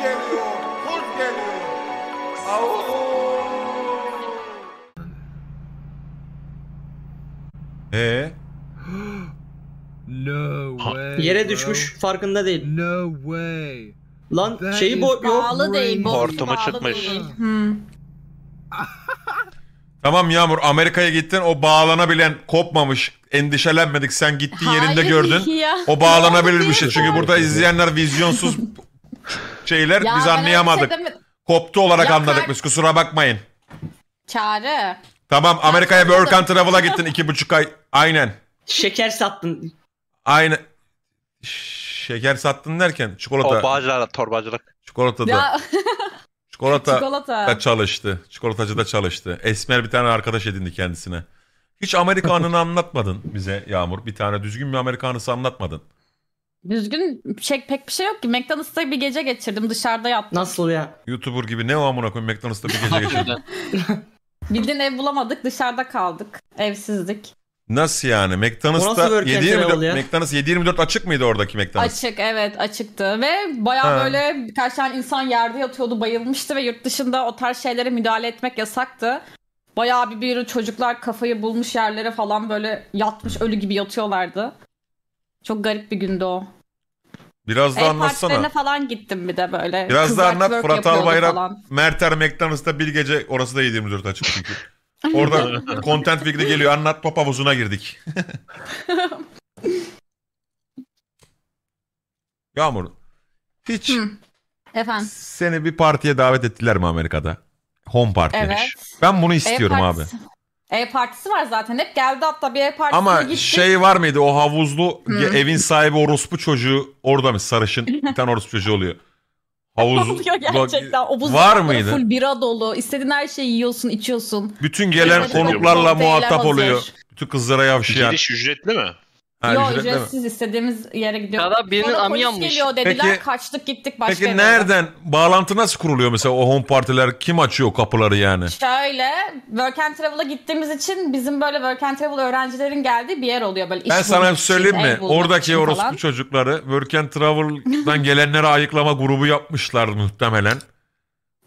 geliyor, kurt geliyor. Avuuu. Ee? no way. Yere düşmüş farkında değil. No way. Lan That şeyi bo yok. Bağlı değil. Bo çıkmış. Hmm. Hmm. Tamam Yağmur Amerika'ya gittin o bağlanabilen kopmamış endişelenmedik sen gittiğin Hayır yerinde gördün. Ya. O bağlanabilir şey, çünkü burada izleyenler vizyonsuz şeyler Ya biz şey anlayamadık. Koptu olarak Ya anladık biz kusura bakmayın. Çağrı. Tamam Amerika'ya bir Work and Travel'a gittin iki buçuk ay. Aynen. Şeker sattın. Aynen. Şeker sattın derken çikolata. Torbacılar, torbacılık. Çikolatada. Ya çikolata. çikolata. da çalıştı. Çikolatacı da çalıştı. Esmer bir tane arkadaş edindi kendisine. Hiç Amerikanını anlatmadın bize Yağmur. Bir tane düzgün bir Amerikanısı anlatmadın. Düzgün şey, pek bir şey yok ki. McDonald's'ta bir gece geçirdim. Dışarıda yattım. Nasıl ya? YouTuber gibi ne o amına koyayım McDonald's'ta bir gece geçirdim. Bildiğin ev bulamadık. Dışarıda kaldık. evsizdik. Nasıl yani? McDonald's'ta Orası 7-24, McDonald's 7 açık mıydı oradaki McDonald's? Açık evet açıktı ve baya böyle birkaç tane insan yerde yatıyordu bayılmıştı ve yurt dışında o tarz şeylere müdahale etmek yasaktı. Bayağı bir, bir çocuklar kafayı bulmuş yerlere falan böyle yatmış ölü gibi yatıyorlardı. Çok garip bir gündü o. Biraz e, da anlatsana. falan gittim bir de böyle. Biraz daha anlat. work Fırat yapıyordu Albayrak, falan. Merter McDonald's'ta bir gece orası da 724 açık çünkü. Orada Content Week'de geliyor. Anlat pop havuzuna girdik. Yağmur. Hiç Hı. Efendim. seni bir partiye davet ettiler mi Amerika'da? Home party. Evet. Ben bunu istiyorum e, abi. partisi- Ev partisi var zaten. Hep geldi hatta bir ev partisi Ama gitti. şey var mıydı o havuzlu hmm. evin sahibi orospu çocuğu orada mı sarışın bir tane orospu çocuğu oluyor. Havuz gerçekten. O var mıydı? Full bira dolu. İstediğin her şeyi yiyorsun, içiyorsun. Bütün gelen konuklarla muhatap oluyor. Bütün kızlara yavşayan. Giriş ücretli mi? Ha, Yo ücretli mi? istediğimiz yere gidiyoruz. Ya birinin Sonra polis amiyammış. geliyor dediler Peki- kaçtık gittik başka Peki yere. nereden bağlantı nasıl kuruluyor mesela o home partiler kim açıyor kapıları yani? Şöyle Work and Travel'a gittiğimiz için bizim böyle Work and Travel öğrencilerin geldiği bir yer oluyor böyle. iş Ben sana söyleyeyim mi? Oradaki için orospu çocukları Work and Travel'dan gelenlere ayıklama grubu yapmışlar muhtemelen.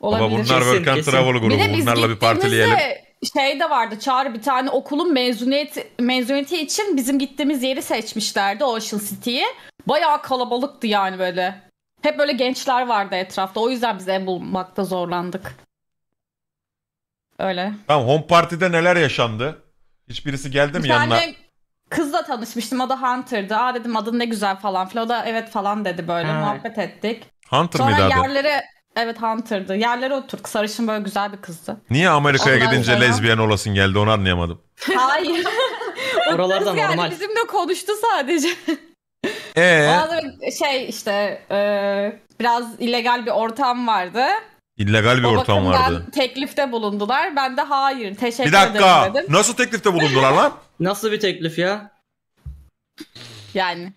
Ama Olabilir. bunlar Kesin, Work and kesin. Travel grubu. Bir Bunlarla bir gittiğimizde partileyelim şey de vardı Çağrı bir tane okulun mezuniyet mezuniyeti için bizim gittiğimiz yeri seçmişlerdi Ocean City'yi. Bayağı kalabalıktı yani böyle. Hep böyle gençler vardı etrafta. O yüzden biz ev bulmakta zorlandık. Öyle. Tamam home party'de neler yaşandı? Hiçbirisi geldi mi bir yanına? Tane kızla tanışmıştım. O da Hunter'dı. Aa dedim adın ne güzel falan filan. O da evet falan dedi böyle. Ha. Muhabbet ettik. Hunter Sonra mıydı adı? yerlere Evet Hunter'dı. Yerlere oturduk. Sarışın böyle güzel bir kızdı. Niye Amerika'ya gidince sonra- lezbiyen olasın geldi onu anlayamadım. Hayır. Oralarda yani normal. bizimle konuştu sadece. Ee Bazı şey işte e, biraz illegal bir ortam vardı. illegal bir O ortam vardı. teklifte bulundular. Ben de hayır teşekkür Bir dakika. dedim. Nasıl teklifte bulundular lan? Nasıl bir teklif ya? Yani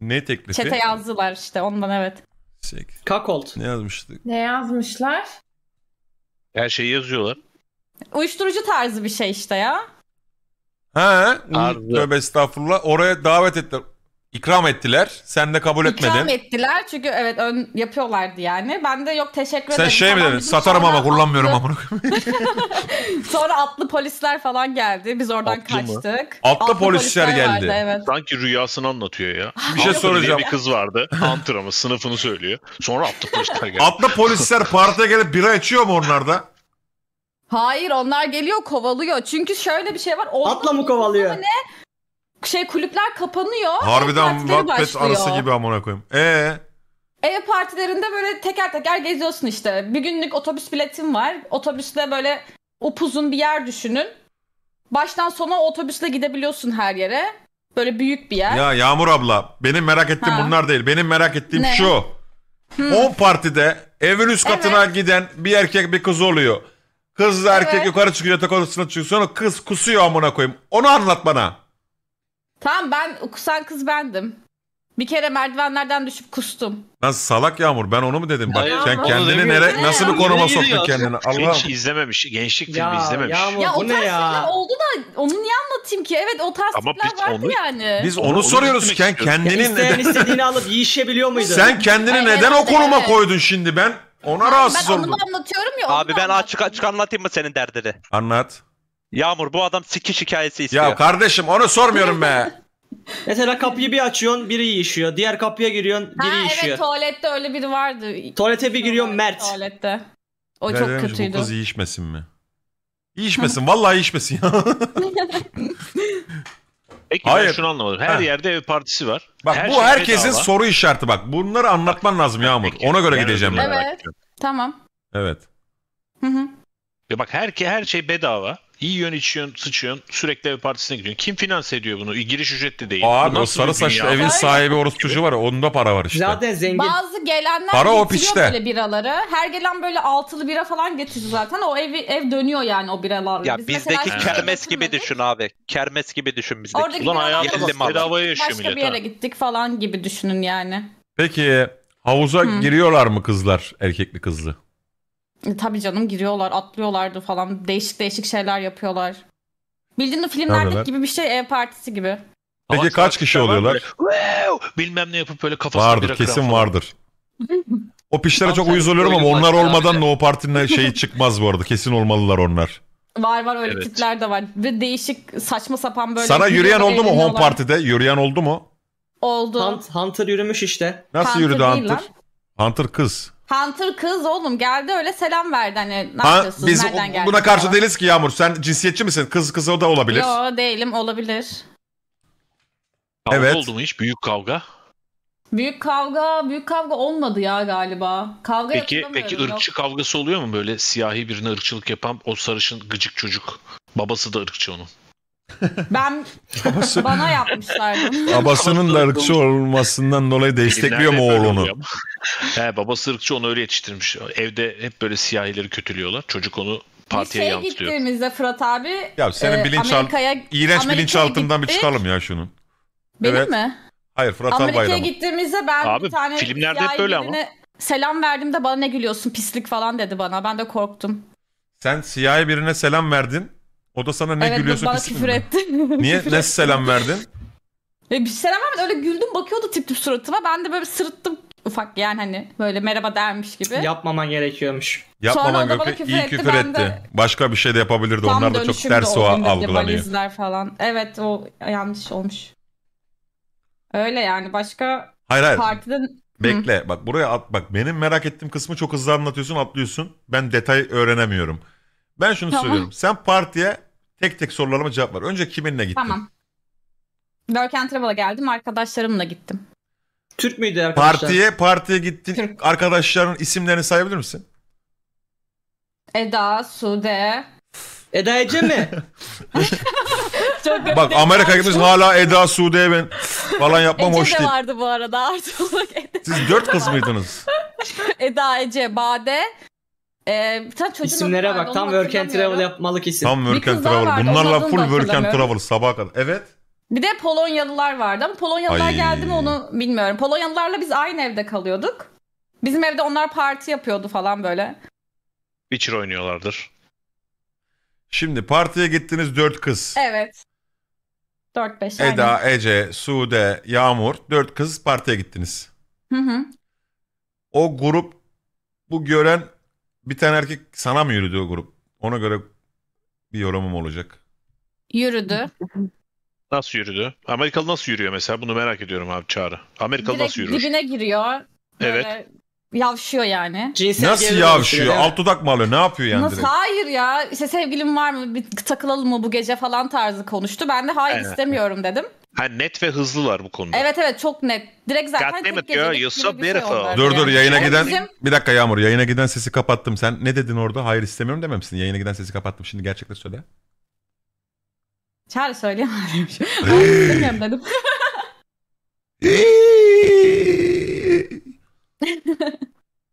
Ne teklifi? çete yazdılar işte ondan evet. Şey, Kakold. Ne yazmıştık? Ne yazmışlar? Her şeyi yazıyorlar. Uyuşturucu tarzı bir şey işte ya. He. Tövbe estağfurullah. Oraya davet ettiler. İkram ettiler. Sen de kabul etmedin. İkram ettiler çünkü evet ön, yapıyorlardı yani. Ben de yok teşekkür ederim. Sen şey mi dedin? Satarım ama kullanmıyorum atlı... Sonra atlı polisler falan geldi. Biz oradan atlı kaçtık. Atlı, atlı polisler, polisler geldi. Vardı, evet. Sanki rüyasını anlatıyor ya. Bir şey soracağım. Bir kız vardı. antrenman sınıfını söylüyor. Sonra atlı polisler geldi. Atlı polisler partiye gelip bira içiyor mu onlarda? Hayır onlar geliyor kovalıyor. Çünkü şöyle bir şey var. Ondan Atla mı kovalıyor? Ne? şey kulüpler kapanıyor. Harbiden e Wattpad arası gibi amına koyayım. Ee. Ev partilerinde böyle teker teker geziyorsun işte. Bir günlük otobüs biletim var. Otobüsle böyle upuzun bir yer düşünün. Baştan sona otobüsle gidebiliyorsun her yere. Böyle büyük bir yer. Ya Yağmur abla benim merak ettiğim ha. bunlar değil. Benim merak ettiğim ne? şu. Hmm. O partide evin üst katına evet. giden bir erkek bir kız oluyor. Kız evet. erkek yukarı çıkıyor yatak odasına çıkıyor. Sonra kız kusuyor amına koyayım. Onu anlat bana. Tamam ben kusan kız bendim. Bir kere merdivenlerden düşüp kustum. Lan salak Yağmur ben onu mu dedim? Bak Hayır, sen kendini nere, nasıl bir konuma soktun kendini? Allah Hiç izlememiş. Gençlik filmi izlememiş. Yağmur ya o bu ne ya? oldu da onu niye anlatayım ki? Evet o tarz Ama biz vardı onu- yani. biz onu, Onu- soruyoruz. Sen kendini neden, istediğini alıp yiyişebiliyor muydu? sen kendini Ay, neden o evet, konuma evet. koydun şimdi ben? Ona Hayır, rahatsız ben oldum. anlatıyorum ya. Abi ben açık açık anlatayım mı senin derdini? Anlat. Yağmur bu adam sikiş hikayesi istiyor. Ya kardeşim onu sormuyorum be. Mesela kapıyı bir açıyorsun biri işiyor. Diğer kapıya giriyorsun biri ha, evet tuvalette öyle biri vardı. Tuvalete bir giriyorsun Mert. Tuvalette. O çok Kardeşim, kötüydü. Bu kız iyi işmesin mi? İyi işmesin vallahi iyi işmesin ya. Peki Hayır. ben şunu anlamadım. Her Ha. yerde ev partisi var. Bak Her bu şey herkesin bedava. soru işareti bak. Bunları anlatman lazım Yağmur. Peki. Ona göre Ben gideceğim ben. Evet. tamam. Evet. Hı hı. Ya Bak her, her şey bedava. İyi yön içiyorsun, sıçıyorsun. Sürekli ev partisine gidiyorsun. Kim finanse ediyor bunu? Giriş ücretli değil. Abi o sarı saçlı evin sahibi orospu çocuğu var ya onda para var işte. Zaten zengin. Bazı gelenler Para o getiriyor piçte. böyle biraları. Her gelen böyle altılı bira falan getiriyor zaten. O ev, ev dönüyor yani o biralarla. Ya Biz bizdeki hiç kermes gibi düşün abi. Kermes gibi düşün bizdeki. Oradaki Ulan biralar hayatı Yerli mal. bedavaya yaşıyor başka millet. bir yere ha. gittik falan gibi düşünün yani. Peki havuza giriyorlar mı kızlar erkekli kızlı? E, tabii canım giriyorlar, atlıyorlardı falan. Değişik değişik şeyler yapıyorlar. Bildiğin o filmlerdeki yapıyorlar? gibi bir şey ev partisi gibi. Peki kaç kişi oluyorlar? Bilmem ne yapıp böyle kafasına Vardır, bir kesin vardır. O pişlere çok uyuz oluyorum ama onlar olmadan No şey. Parti'nin şeyi çıkmaz bu arada. Kesin olmalılar onlar. Var var öyle Evet. tipler de var. Ve değişik saçma sapan böyle. Sana yürüyen oldu mu Home Party? Parti'de? Yürüyen oldu mu? Oldu. Hunt, Hunter yürümüş işte. Nasıl Hunter yürüdü Hunter? Hunter kız. Hunter kız oğlum geldi öyle selam verdi hani ne Ha, biz nereden o- geldin buna karşı falan. değiliz ki Yağmur. Sen cinsiyetçi misin? Kız kızı o da olabilir. Yo değilim olabilir. Kavga Evet. oldu mu hiç? Büyük kavga. Büyük kavga büyük kavga olmadı ya galiba. Kavga Peki hatırlamıyorum, peki yok. ırkçı kavgası oluyor mu böyle siyahi birine ırkçılık yapan o sarışın gıcık çocuk? Babası da ırkçı onun. Ben Babası, bana yapmışlardı. Babasının da ırkçı olmasından dolayı destekliyor mu oğlunu? He, babası ırkçı onu öyle yetiştirmiş. Evde hep böyle siyahileri kötülüyorlar. Çocuk onu partiye Liseye yansıtıyor. gittiğimizde Fırat abi ya senin e, bilinç Amerika'ya iğrenç Amerika'ya bilinç altından bir çıkalım ya şunu. Benim evet. mi? Hayır Fırat abi. Amerika'ya gittiğimizde ben abi, bir tane filmlerde hep böyle ama. Selam verdim de bana ne gülüyorsun pislik falan dedi bana. Ben de korktum. Sen siyahi birine selam verdin. O da sana ne evet, gülüyorsun bana küfür etti. Niye? ne selam verdin? E, bir selam vermedim. Öyle güldüm bakıyordu tip tip suratıma. Ben de böyle sırıttım ufak yani hani böyle merhaba dermiş gibi. Yapmaman gerekiyormuş. Yapmaman gerekiyor. Küfür iyi etti, küfür etti. De... Başka bir şey de yapabilirdi. Tam Onlar da çok ters o algılanıyor. falan. Evet o yanlış olmuş. Öyle yani başka hayır, hayır. partiden... Bekle Hı. bak buraya at bak benim merak ettiğim kısmı çok hızlı anlatıyorsun atlıyorsun. Ben detay öğrenemiyorum. Ben şunu tamam. söylüyorum. Sen partiye Tek tek sorularıma cevap var? Önce kiminle gittin? Tamam. Work and Travel'a geldim. Arkadaşlarımla gittim. Türk müydü arkadaşlar? Partiye partiye gittin. Türk. Arkadaşların isimlerini sayabilir misin? Eda, Sude. Eda Ece mi? Çok Bak Amerika gitmiş hala Eda Sude'ye ben falan yapmam Ece hoş de değil. vardı bu arada artı olarak Eda. Siz dört kız mıydınız? Eda Ece, Bade, ee, bir tane çocuğun İsimlere bak tam onu work and travel hatırlamıyorum. yapmalık isim. Tam work and travel. Bunlarla full work and travel Sabah kadar. Evet. Bir de Polonyalılar vardı ama Polonyalılar Ay. geldi mi onu bilmiyorum. Polonyalılarla biz aynı evde kalıyorduk. Bizim evde onlar parti yapıyordu falan böyle. Witcher oynuyorlardır. Şimdi partiye gittiniz dört kız. Evet. 4-5 aynen. Eda, Ece, Sude, Yağmur. Dört kız partiye gittiniz. Hı hı. O grup bu gören bir tane erkek sana mı yürüdü o grup? Ona göre bir yorumum olacak. Yürüdü. Nasıl yürüdü? Amerikalı nasıl yürüyor mesela? Bunu merak ediyorum abi Çağrı. Amerikalı Direkt nasıl yürüyor? dibine giriyor. Evet. Yavşıyor yani. Cinsel Nasıl yavşıyor? oluşturuyor, Alt dudak mı alıyor? Ne yapıyor yani Nasıl? Hayır ya. İşte sevgilim var mı? Bir takılalım mı bu gece falan tarzı konuştu. Ben de hayır Aynen. istemiyorum dedim. Ha, net ve hızlılar bu konuda. Evet evet çok net. Direkt zaten tek Goddammit ya, gecelik you're so bir şey onlar Dur dur yani. yayına giden bizim- bir dakika Yağmur yayına giden sesi kapattım. Sen ne dedin orada? Hayır istemiyorum dememişsin. Yayına giden sesi kapattım. Şimdi gerçekleri söyle. Çağrı söyleyemem. Bilmiyorum dedim.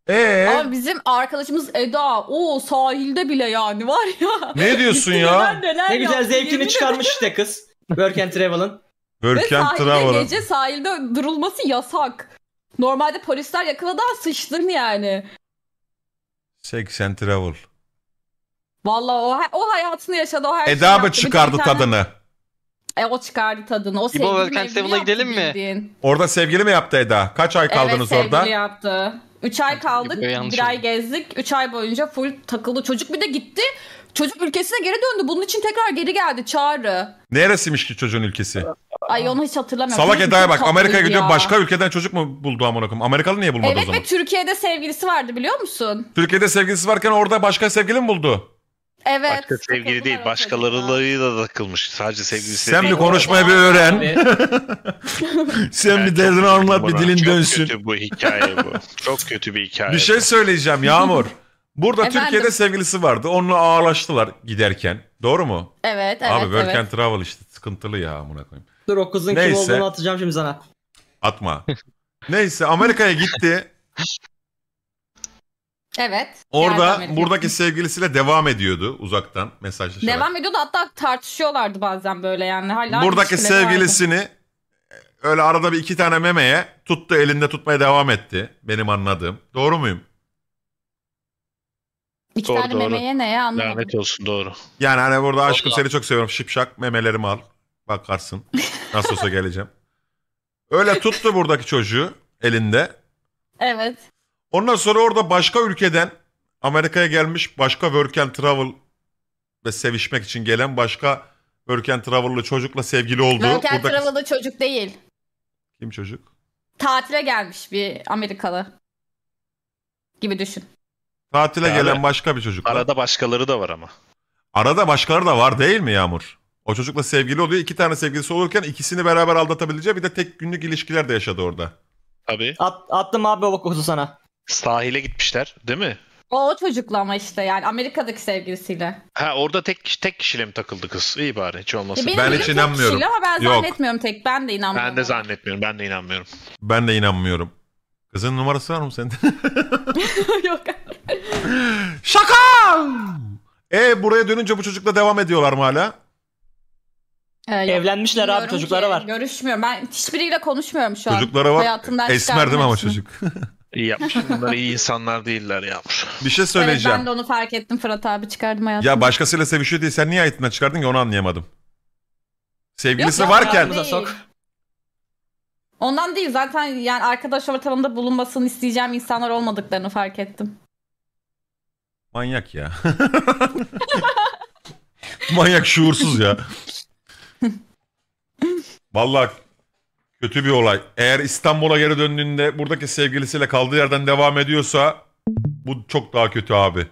Ee Ama bizim arkadaşımız Eda. O sahilde bile yani var ya. ne diyorsun ya? Neler, Ne güzel zevkini çıkarmış işte kız. Work and Travel'ın. Work Ve and sahilde gece sahilde durulması yasak. Normalde polisler yakaladı ama sıçtın yani. Sex travel. Vallahi o, o hayatını yaşadı. O her Eda mı çıkardı tane- tadını? E, o çıkardı tadını. O sevgili Work and gidelim mi? bildiğin. Orada sevgili mi yaptı Eda? Kaç ay kaldınız evet, orada? sevgili yaptı. 3 ay kaldık, bir ay gezdik. 3 ay boyunca full takıldı. Çocuk bir de gitti. Çocuk ülkesine geri döndü. Bunun için tekrar geri geldi çağrı. Neresiymiş ki çocuğun ülkesi? Ay onu hiç hatırlamıyorum. Salak Eda'ya bak Amerika'ya gidiyor ya. başka ülkeden çocuk mu buldu amına koyayım? Amerikalı niye bulmadı o Evet ve Türkiye'de sevgilisi vardı biliyor musun? Türkiye'de sevgilisi varken orada başka sevgili mi buldu? Evet. Başka sevgili değil başkalarıyla da takılmış. Sadece sevgilisi. Sen bir konuşmayı bir öğren. Sen bir derdini anlat bir Bana dilin çok dönsün. Kötü bu hikaye bu. Çok kötü bir hikaye. Bir şey söyleyeceğim Yağmur. Burada Efendim? Türkiye'de sevgilisi vardı. Onunla ağlaştılar giderken. Doğru mu? Evet, evet. Abi work evet. and travel işte sıkıntılı ya amına koyayım. Dur o kızın Neyse. kim olduğunu atacağım şimdi sana. Atma. Neyse Amerika'ya gitti. Evet. Orada buradaki sevgilisiyle devam ediyordu uzaktan mesajlaşarak. Devam ediyordu hatta tartışıyorlardı bazen böyle yani. Hala buradaki sevgilisini vardı. öyle arada bir iki tane memeye tuttu elinde tutmaya devam etti. Benim anladığım. Doğru muyum? İki doğru, tane doğru. memeye ne ya anlamadım. Lanet olsun doğru. Yani hani burada aşkım seni çok seviyorum şipşak memelerimi al. Bakarsın. Nasıl olsa geleceğim. Öyle tuttu buradaki çocuğu elinde. Evet. Ondan sonra orada başka ülkeden Amerika'ya gelmiş başka work and travel ve sevişmek için gelen başka work and travel'lı çocukla sevgili oldu. Work and buradaki... travel'lı çocuk değil. Kim çocuk? Tatile gelmiş bir Amerikalı. Gibi düşün. Tatile yani, gelen başka bir çocuk. Arada başkaları da var ama. Arada başkaları da var değil mi Yağmur? O çocukla sevgili oluyor. İki tane sevgilisi olurken ikisini beraber aldatabileceği bir de tek günlük ilişkiler de yaşadı orada. Tabii. At, attım abi o kozu sana. Sahile gitmişler değil mi? O, o çocukla ama işte yani Amerika'daki sevgilisiyle. Ha orada tek tek kişiyle mi takıldı kız? İyi bari hiç olmasın. Benim ben hiç inanmıyorum. ama ben Yok. zannetmiyorum tek. Ben de inanmıyorum. Ben de zannetmiyorum. Ben de inanmıyorum. Ben de inanmıyorum. Kızın numarası var mı sende? Yok. Şaka! E buraya dönünce bu çocukla devam ediyorlar mı hala? Ee, yok, Evlenmişler abi bilmiyorum çocuklara ki, var. Görüşmüyorum. Ben hiçbiriyle konuşmuyorum şu an. Çocuklara var. Hayatımdan Esmer değil mi ama çıkartmak için. çocuk? İyi yapmış. Bunlar iyi insanlar değiller Yağmur. Bir şey Evet, söyleyeceğim. ben de onu fark ettim Fırat abi çıkardım hayatımdan. Ya başkasıyla sevişiyor diye sen niye hayatından çıkardın ki onu anlayamadım. Sevgilisi Yok varken hayatımıza sok. Ondan değil zaten yani arkadaş ortamında bulunmasını isteyeceğim insanlar olmadıklarını fark ettim. Manyak ya. Manyak şuursuz ya. Vallahi kötü bir olay. Eğer İstanbul'a geri döndüğünde buradaki sevgilisiyle kaldığı yerden devam ediyorsa bu çok daha kötü abi.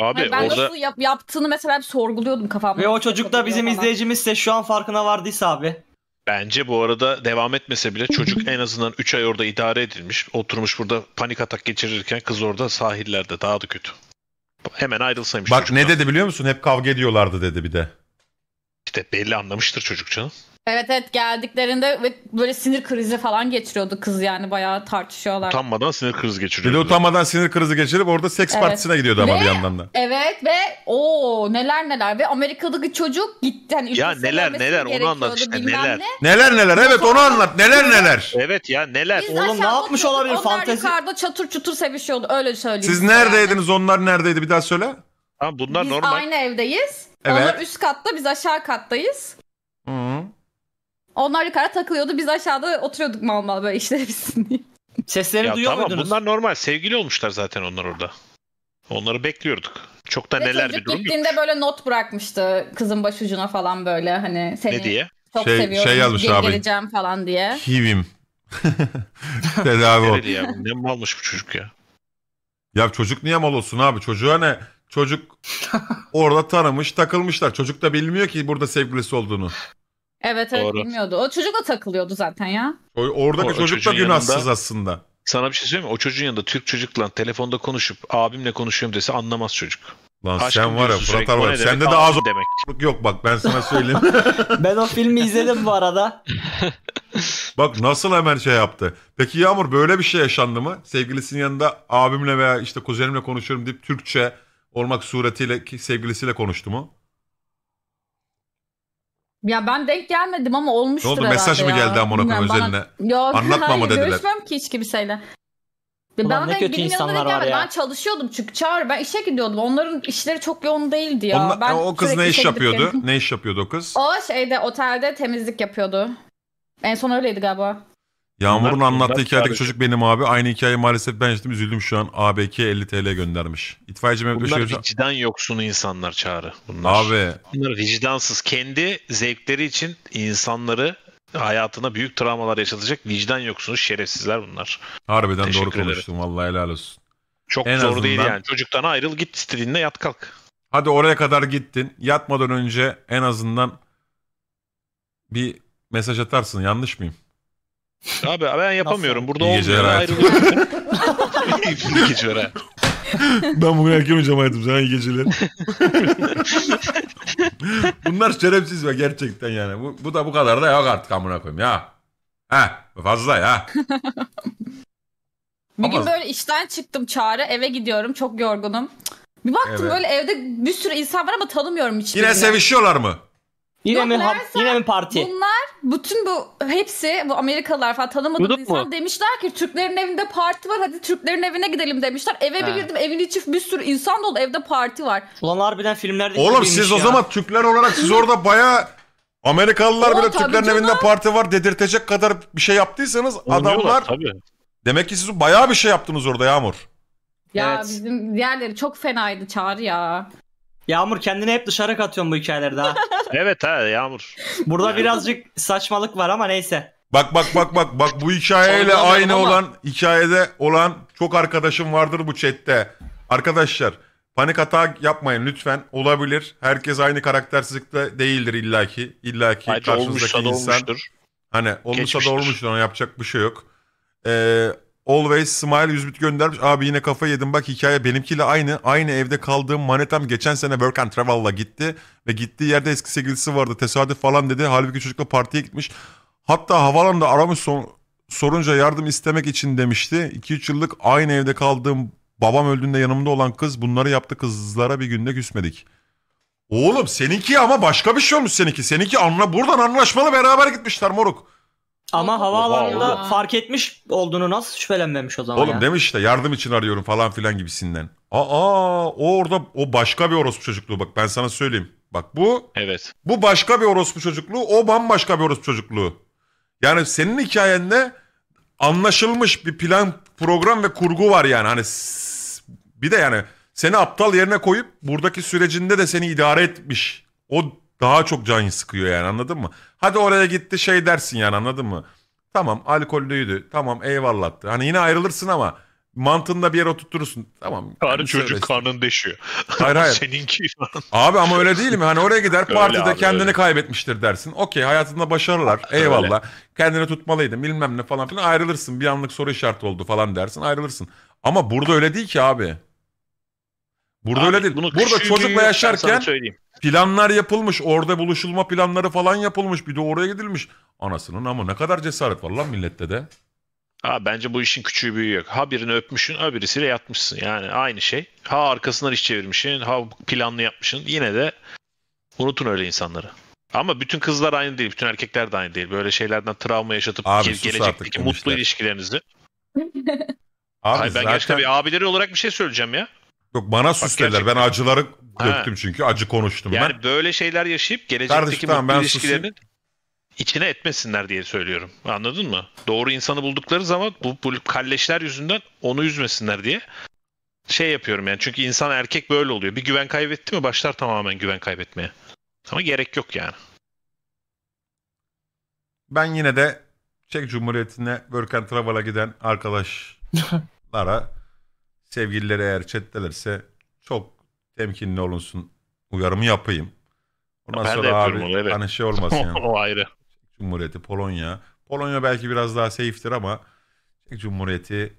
Abi Hayır, ben orada... nasıl yap, yaptığını mesela bir sorguluyordum kafamda. Ve o çocuk da bizim izleyicimizse şu an farkına vardıysa abi. Bence bu arada devam etmese bile çocuk en azından 3 ay orada idare edilmiş. Oturmuş burada panik atak geçirirken kız orada sahillerde daha da kötü. Hemen ayrılsaymış. Bak çocuktan. ne dedi biliyor musun? Hep kavga ediyorlardı dedi bir de. İşte belli anlamıştır çocuk canım. Evet evet geldiklerinde böyle sinir krizi falan geçiriyordu kız yani bayağı tartışıyorlar. Utanmadan sinir krizi geçiriyordu. Bir de utanmadan sinir krizi geçirip orada seks evet. partisine gidiyordu ama ve, bir yandan da. Evet ve o neler neler ve Amerika'daki çocuk gitti. Yani ya neler neler onu anlat işte neler. Ne. Neler neler evet onu anlat neler neler. Evet ya neler. Biz Oğlum ne yapmış olabilir onlar fantezi. Onlar yukarıda çatır çutur sevişiyordu öyle söyleyeyim. Siz neredeydiniz yani. onlar neredeydi bir daha söyle. Ha bunlar biz normal. Biz aynı evdeyiz. Evet. Onlar üst katta biz aşağı kattayız. Hı -hı. Onlar yukarı takılıyordu. Biz aşağıda oturuyorduk mal mal böyle işler bitsin Seslerini Sesleri ya duyuyor tamam, muydunuz? Bunlar normal. Sevgili olmuşlar zaten onlar orada. Onları bekliyorduk. Çok da neler bir durum yok. gittiğinde böyle not bırakmıştı kızın başucuna falan böyle hani seni ne diye? çok şey, şey seviyorum. Şey yazmış geri abi. geleceğim falan diye. Hivim. Tedavi ol. ne malmış bu çocuk ya. Ya çocuk niye mal olsun abi? Çocuğa hani ne? Çocuk orada tanımış takılmışlar. Çocuk da bilmiyor ki burada sevgilisi olduğunu. Evet evet Doğru. bilmiyordu. O çocukla takılıyordu zaten ya. O, oradaki o, çocuk da günahsız yanında, aslında. Sana bir şey söyleyeyim mi? O çocuğun yanında Türk çocukla telefonda konuşup abimle konuşuyorum dese anlamaz çocuk. Lan Aşkım sen var ya Fırat Arbat. Sende de ağız demek. yok bak ben sana söyleyeyim. ben o filmi izledim bu arada. bak nasıl hemen şey yaptı. Peki Yağmur böyle bir şey yaşandı mı? Sevgilisinin yanında abimle veya işte kuzenimle konuşuyorum deyip Türkçe olmak suretiyle sevgilisiyle konuştu mu? Ya ben denk gelmedim ama olmuştur Ne oldu herhalde mesaj mı geldi amına koyayım Bilmiyorum, üzerine? Yok, Anlatma mı dediler? Görüşmem ki hiç kimseyle. Ya Ben ne kötü insanlar var ya. Ben çalışıyordum çünkü çağır ben işe gidiyordum. Onların işleri çok yoğun değildi ya. Onla- ben o kız ne iş yapıyordu? geliyordum. Ne iş yapıyordu o kız? O şeyde otelde temizlik yapıyordu. En son öyleydi galiba. Yağmur'un Bunlar- anlattığı bunlar hikayedeki çocuk benim abi. Aynı hikayeyi maalesef ben yaşadım üzüldüm şu an. ABK 50 TL göndermiş. İtfaiyeci Mehmet Bunlar Öşehir. vicdan yoksunu insanlar çağrı. Bunlar. Abi Bunlar vicdansız. Kendi zevkleri için insanları hayatına büyük travmalar yaşatacak vicdan yoksunu şerefsizler bunlar. harbiden Teşekkür doğru ederim. vallahi helal olsun. Çok En zor değil yani. Çocuktan ayrıl git istediğinde yat kalk. Hadi oraya kadar gittin. Yatmadan önce en azından bir mesaj atarsın. Yanlış mıyım? Abi ben yapamıyorum. Burada İyi geceler olmuyor. hayatım. Ayrılıyorum. İyi geceler. Ben bugün erken hocam hayatım. Sana iyi geceler. Bunlar şerefsiz ve gerçekten yani. Bu, bu da bu kadar da yok artık amına koyayım ya. Ha fazla ya. Bugün Ama- böyle işten çıktım çağrı eve gidiyorum çok yorgunum. Bir baktım Evet. böyle evde bir sürü insan var ama tanımıyorum hiç. Yine sevişiyorlar mı? Yine mi meğerse, yine mi parti? Bunlar bütün bu hepsi bu Amerikalılar falan tanımadığım Yuduk insan mu? demişler ki Türklerin evinde parti var hadi Türklerin evine gidelim demişler. Eve bir girdim evin içi bir sürü insan dolu evde parti var. Ulan harbiden filmlerde Oğlum siz ya. o zaman Türkler olarak siz orada baya Amerikalılar bile Türklerin canım. evinde parti var dedirtecek kadar bir şey yaptıysanız Olmuyorlar, adamlar tabii. demek ki siz bayağı bir şey yaptınız orada Yağmur. Ya evet. bizim diğerleri çok fenaydı Çağrı ya. Yağmur kendini hep dışarı katıyorsun bu hikayelerde ha. evet ha Yağmur. Burada birazcık saçmalık var ama neyse. Bak bak bak bak bak bu hikayeyle aynı ama. olan hikayede olan çok arkadaşım vardır bu chatte. Arkadaşlar panik hata yapmayın lütfen olabilir. Herkes aynı karaktersizlikte değildir illaki. İllaki Bence karşınızdaki olmuşsa insan. Da olmuştur. Hani olmuşsa Geçmiştir. da olmuştur ona yapacak bir şey yok. Ee, Always Smile 100 bit göndermiş. Abi yine kafa yedim bak hikaye benimkiyle aynı. Aynı evde kaldığım manetam geçen sene Work and Travel'la gitti. Ve gittiği yerde eski sevgilisi vardı. Tesadüf falan dedi. Halbuki çocukla partiye gitmiş. Hatta havalanda aramış son, sorunca yardım istemek için demişti. 2-3 yıllık aynı evde kaldığım babam öldüğünde yanımda olan kız bunları yaptı kızlara bir günde küsmedik. Oğlum seninki ama başka bir şey olmuş seninki. Seninki anla buradan anlaşmalı beraber gitmişler moruk. Ama havaalanında Oha, fark etmiş olduğunu nasıl şüphelenmemiş o zaman Oğlum ya? demiş işte yardım için arıyorum falan filan gibisinden. Aa o orada o başka bir orospu çocukluğu bak ben sana söyleyeyim. Bak bu Evet. bu başka bir orospu çocukluğu o bambaşka bir orospu çocukluğu. Yani senin hikayende anlaşılmış bir plan program ve kurgu var yani hani bir de yani seni aptal yerine koyup buradaki sürecinde de seni idare etmiş. O daha çok can sıkıyor yani anladın mı? Hadi oraya gitti şey dersin yani anladın mı? Tamam alkollüydü. Tamam eyvallahtı. Hani yine ayrılırsın ama mantığında bir yere oturtursun. Tamam. Karı çocuk serbest. karnın deşiyor. Hayır hayır. Seninki. abi ama öyle değil mi? Hani oraya gider partide öyle abi, kendini öyle. kaybetmiştir dersin. Okey hayatında başarılar. Eyvallah. Öyle. Kendini tutmalıydın bilmem ne falan filan ayrılırsın. Bir anlık soru işareti oldu falan dersin ayrılırsın. Ama burada öyle değil ki abi. Burada Abi, öyle değil. Burada çocukla yaşarken planlar yapılmış. Orada buluşulma planları falan yapılmış. Bir de oraya gidilmiş. Anasının ama ne kadar cesaret var lan millette de. Ha, bence bu işin küçüğü büyüğü yok. Ha birini öpmüşsün, ha birisiyle yatmışsın. Yani aynı şey. Ha arkasından iş çevirmişsin, ha planlı yapmışsın. Yine de unutun öyle insanları. Ama bütün kızlar aynı değil, bütün erkekler de aynı değil. Böyle şeylerden travma yaşatıp Abi, gel- gelecekteki mutlu ilişkilerinizi. Abi, Hayır, ben zaten... gerçekten bir abileri olarak bir şey söyleyeceğim ya. Yok bana süslediler. Ben acıları ha. döktüm çünkü. Acı konuştum yani ben. Yani böyle şeyler yaşayıp gelecekteki Kardeşim, mutlu tamam, ilişkilerinin susayım. içine etmesinler diye söylüyorum. Anladın mı? Doğru insanı buldukları zaman bu, bu kalleşler yüzünden onu üzmesinler diye şey yapıyorum yani. Çünkü insan erkek böyle oluyor. Bir güven kaybetti mi başlar tamamen güven kaybetmeye. Ama gerek yok yani. Ben yine de Çek Cumhuriyeti'ne Work and Travel'a giden arkadaşlara Sevgilileri eğer chattelerse çok temkinli olunsun uyarımı yapayım. Ondan ben sonra abi onu, hani şey olmasın yani. o ayrı. Çek Cumhuriyeti, Polonya. Polonya belki biraz daha safe'tir ama Çek Cumhuriyeti,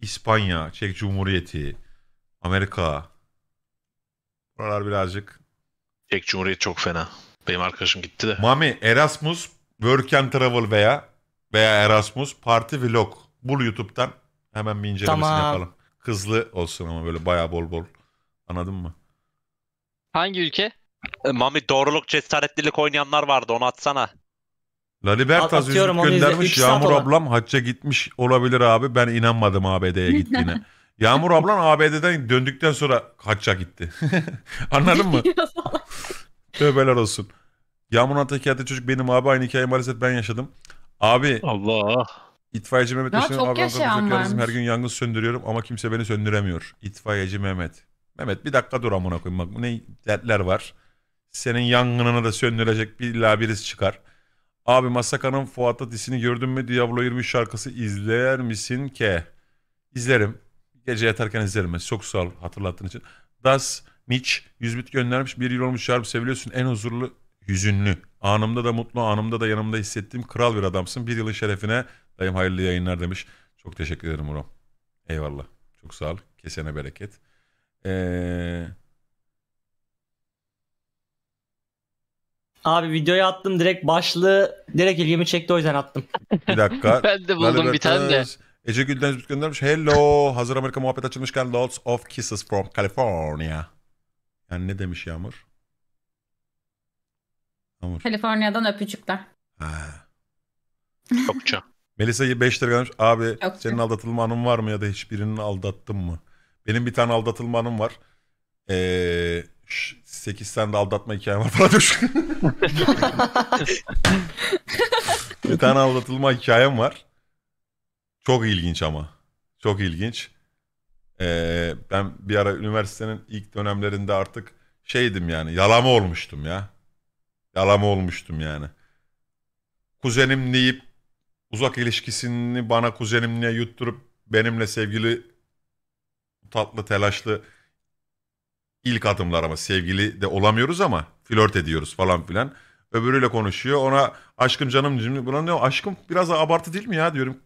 İspanya, Çek Cumhuriyeti, Amerika. Buralar birazcık. Çek Cumhuriyeti çok fena. Benim arkadaşım gitti de. Mami Erasmus Work and Travel veya veya Erasmus Parti Vlog. Bul YouTube'dan hemen bir incelemesini tamam. yapalım. Hızlı olsun ama böyle bayağı bol bol. Anladın mı? Hangi ülke? E, Mami doğruluk cesaretlilik oynayanlar vardı onu atsana. Lalibert az göndermiş. Yağmur olan. ablam hacca gitmiş olabilir abi. Ben inanmadım ABD'ye gittiğine. Yağmur ablan ABD'den döndükten sonra hacca gitti. Anladın mı? Tövbeler olsun. Yağmur Antakya'da çocuk benim abi aynı hikayeyi maalesef ben yaşadım. Abi Allah. İtfaiyeci Mehmet Ya Yaşar'ın çok Avrupa'da yaşayan Her gün yangın söndürüyorum ama kimse beni söndüremiyor. İtfaiyeci Mehmet. Mehmet bir dakika dur amına koyayım bak ne dertler var. Senin yangınını da söndürecek bir illa birisi çıkar. Abi Masaka'nın Fuat'ta disini gördün mü? Diablo 23 şarkısı izler misin ke? İzlerim. Gece yatarken izlerim. Çok sağ ol hatırlattığın için. Das Mitch 100 bit göndermiş. Bir yıl olmuş şarap seviyorsun. En huzurlu hüzünlü. Anımda da mutlu, anımda da yanımda hissettiğim kral bir adamsın. Bir yılın şerefine Dayım hayırlı yayınlar demiş. Çok teşekkür ederim Murat. Eyvallah. Çok sağ ol. Kesene bereket. Ee... Abi videoya attım direkt başlığı direkt ilgimi çekti o yüzden attım. Bir dakika. ben de buldum Lale bir tane de. Ece Gülden göndermiş. Hello. Hazır Amerika muhabbet açılmışken lots of kisses from California. Yani ne demiş Yağmur? Yağmur. Kaliforniya'dan öpücükler. Ha. Çokça. Melisa 5 lira vermiş. Abi Yok. senin aldatılma anın var mı ya da hiçbirinin aldattın mı? Benim bir tane aldatılma anım var. Ee, 8 tane de aldatma hikayem var falan diyor. bir tane aldatılma hikayem var. Çok ilginç ama. Çok ilginç. Ee, ben bir ara üniversitenin ilk dönemlerinde artık şeydim yani yalama olmuştum ya. Yalama olmuştum yani. Kuzenim deyip uzak ilişkisini bana kuzenimle yutturup benimle sevgili tatlı telaşlı ilk adımlarımı sevgili de olamıyoruz ama flört ediyoruz falan filan. Öbürüyle konuşuyor ona aşkım canım cimri buna ne aşkım biraz abartı değil mi ya diyorum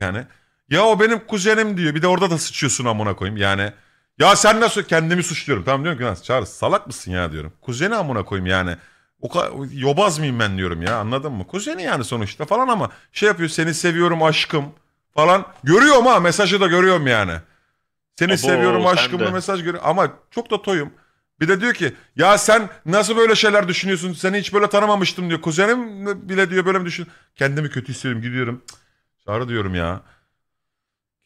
yani. Ya o benim kuzenim diyor bir de orada da sıçıyorsun amına koyayım yani. Ya sen nasıl kendimi suçluyorum tamam diyorum ki lan Çağrı salak mısın ya diyorum. Kuzeni amına koyayım yani. O yobaz mıyım ben diyorum ya anladın mı? Kuzeni yani sonuçta falan ama şey yapıyor seni seviyorum aşkım falan. Görüyorum ha mesajı da görüyorum yani. Seni Abo, seviyorum aşkımlı mesaj görüyorum ama çok da toyum. Bir de diyor ki ya sen nasıl böyle şeyler düşünüyorsun? Seni hiç böyle tanımamıştım diyor. Kuzenim bile diyor böyle mi düşün? Kendimi kötü hissediyorum gidiyorum. Çağrı diyorum ya.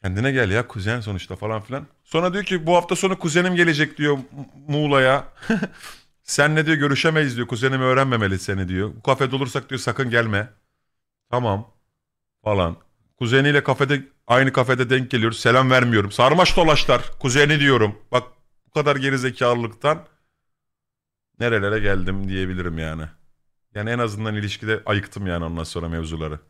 Kendine gel ya kuzen sonuçta falan filan. Sonra diyor ki bu hafta sonu kuzenim gelecek diyor Muğla'ya. Senle diyor görüşemeyiz diyor. Kuzenimi öğrenmemeli seni diyor. Bu kafede olursak diyor sakın gelme. Tamam falan. Kuzeniyle kafede aynı kafede denk geliyoruz. Selam vermiyorum. Sarmaş dolaşlar. Kuzeni diyorum. Bak bu kadar gerizekalılıktan nerelere geldim diyebilirim yani. Yani en azından ilişkide ayıktım yani ondan sonra mevzuları.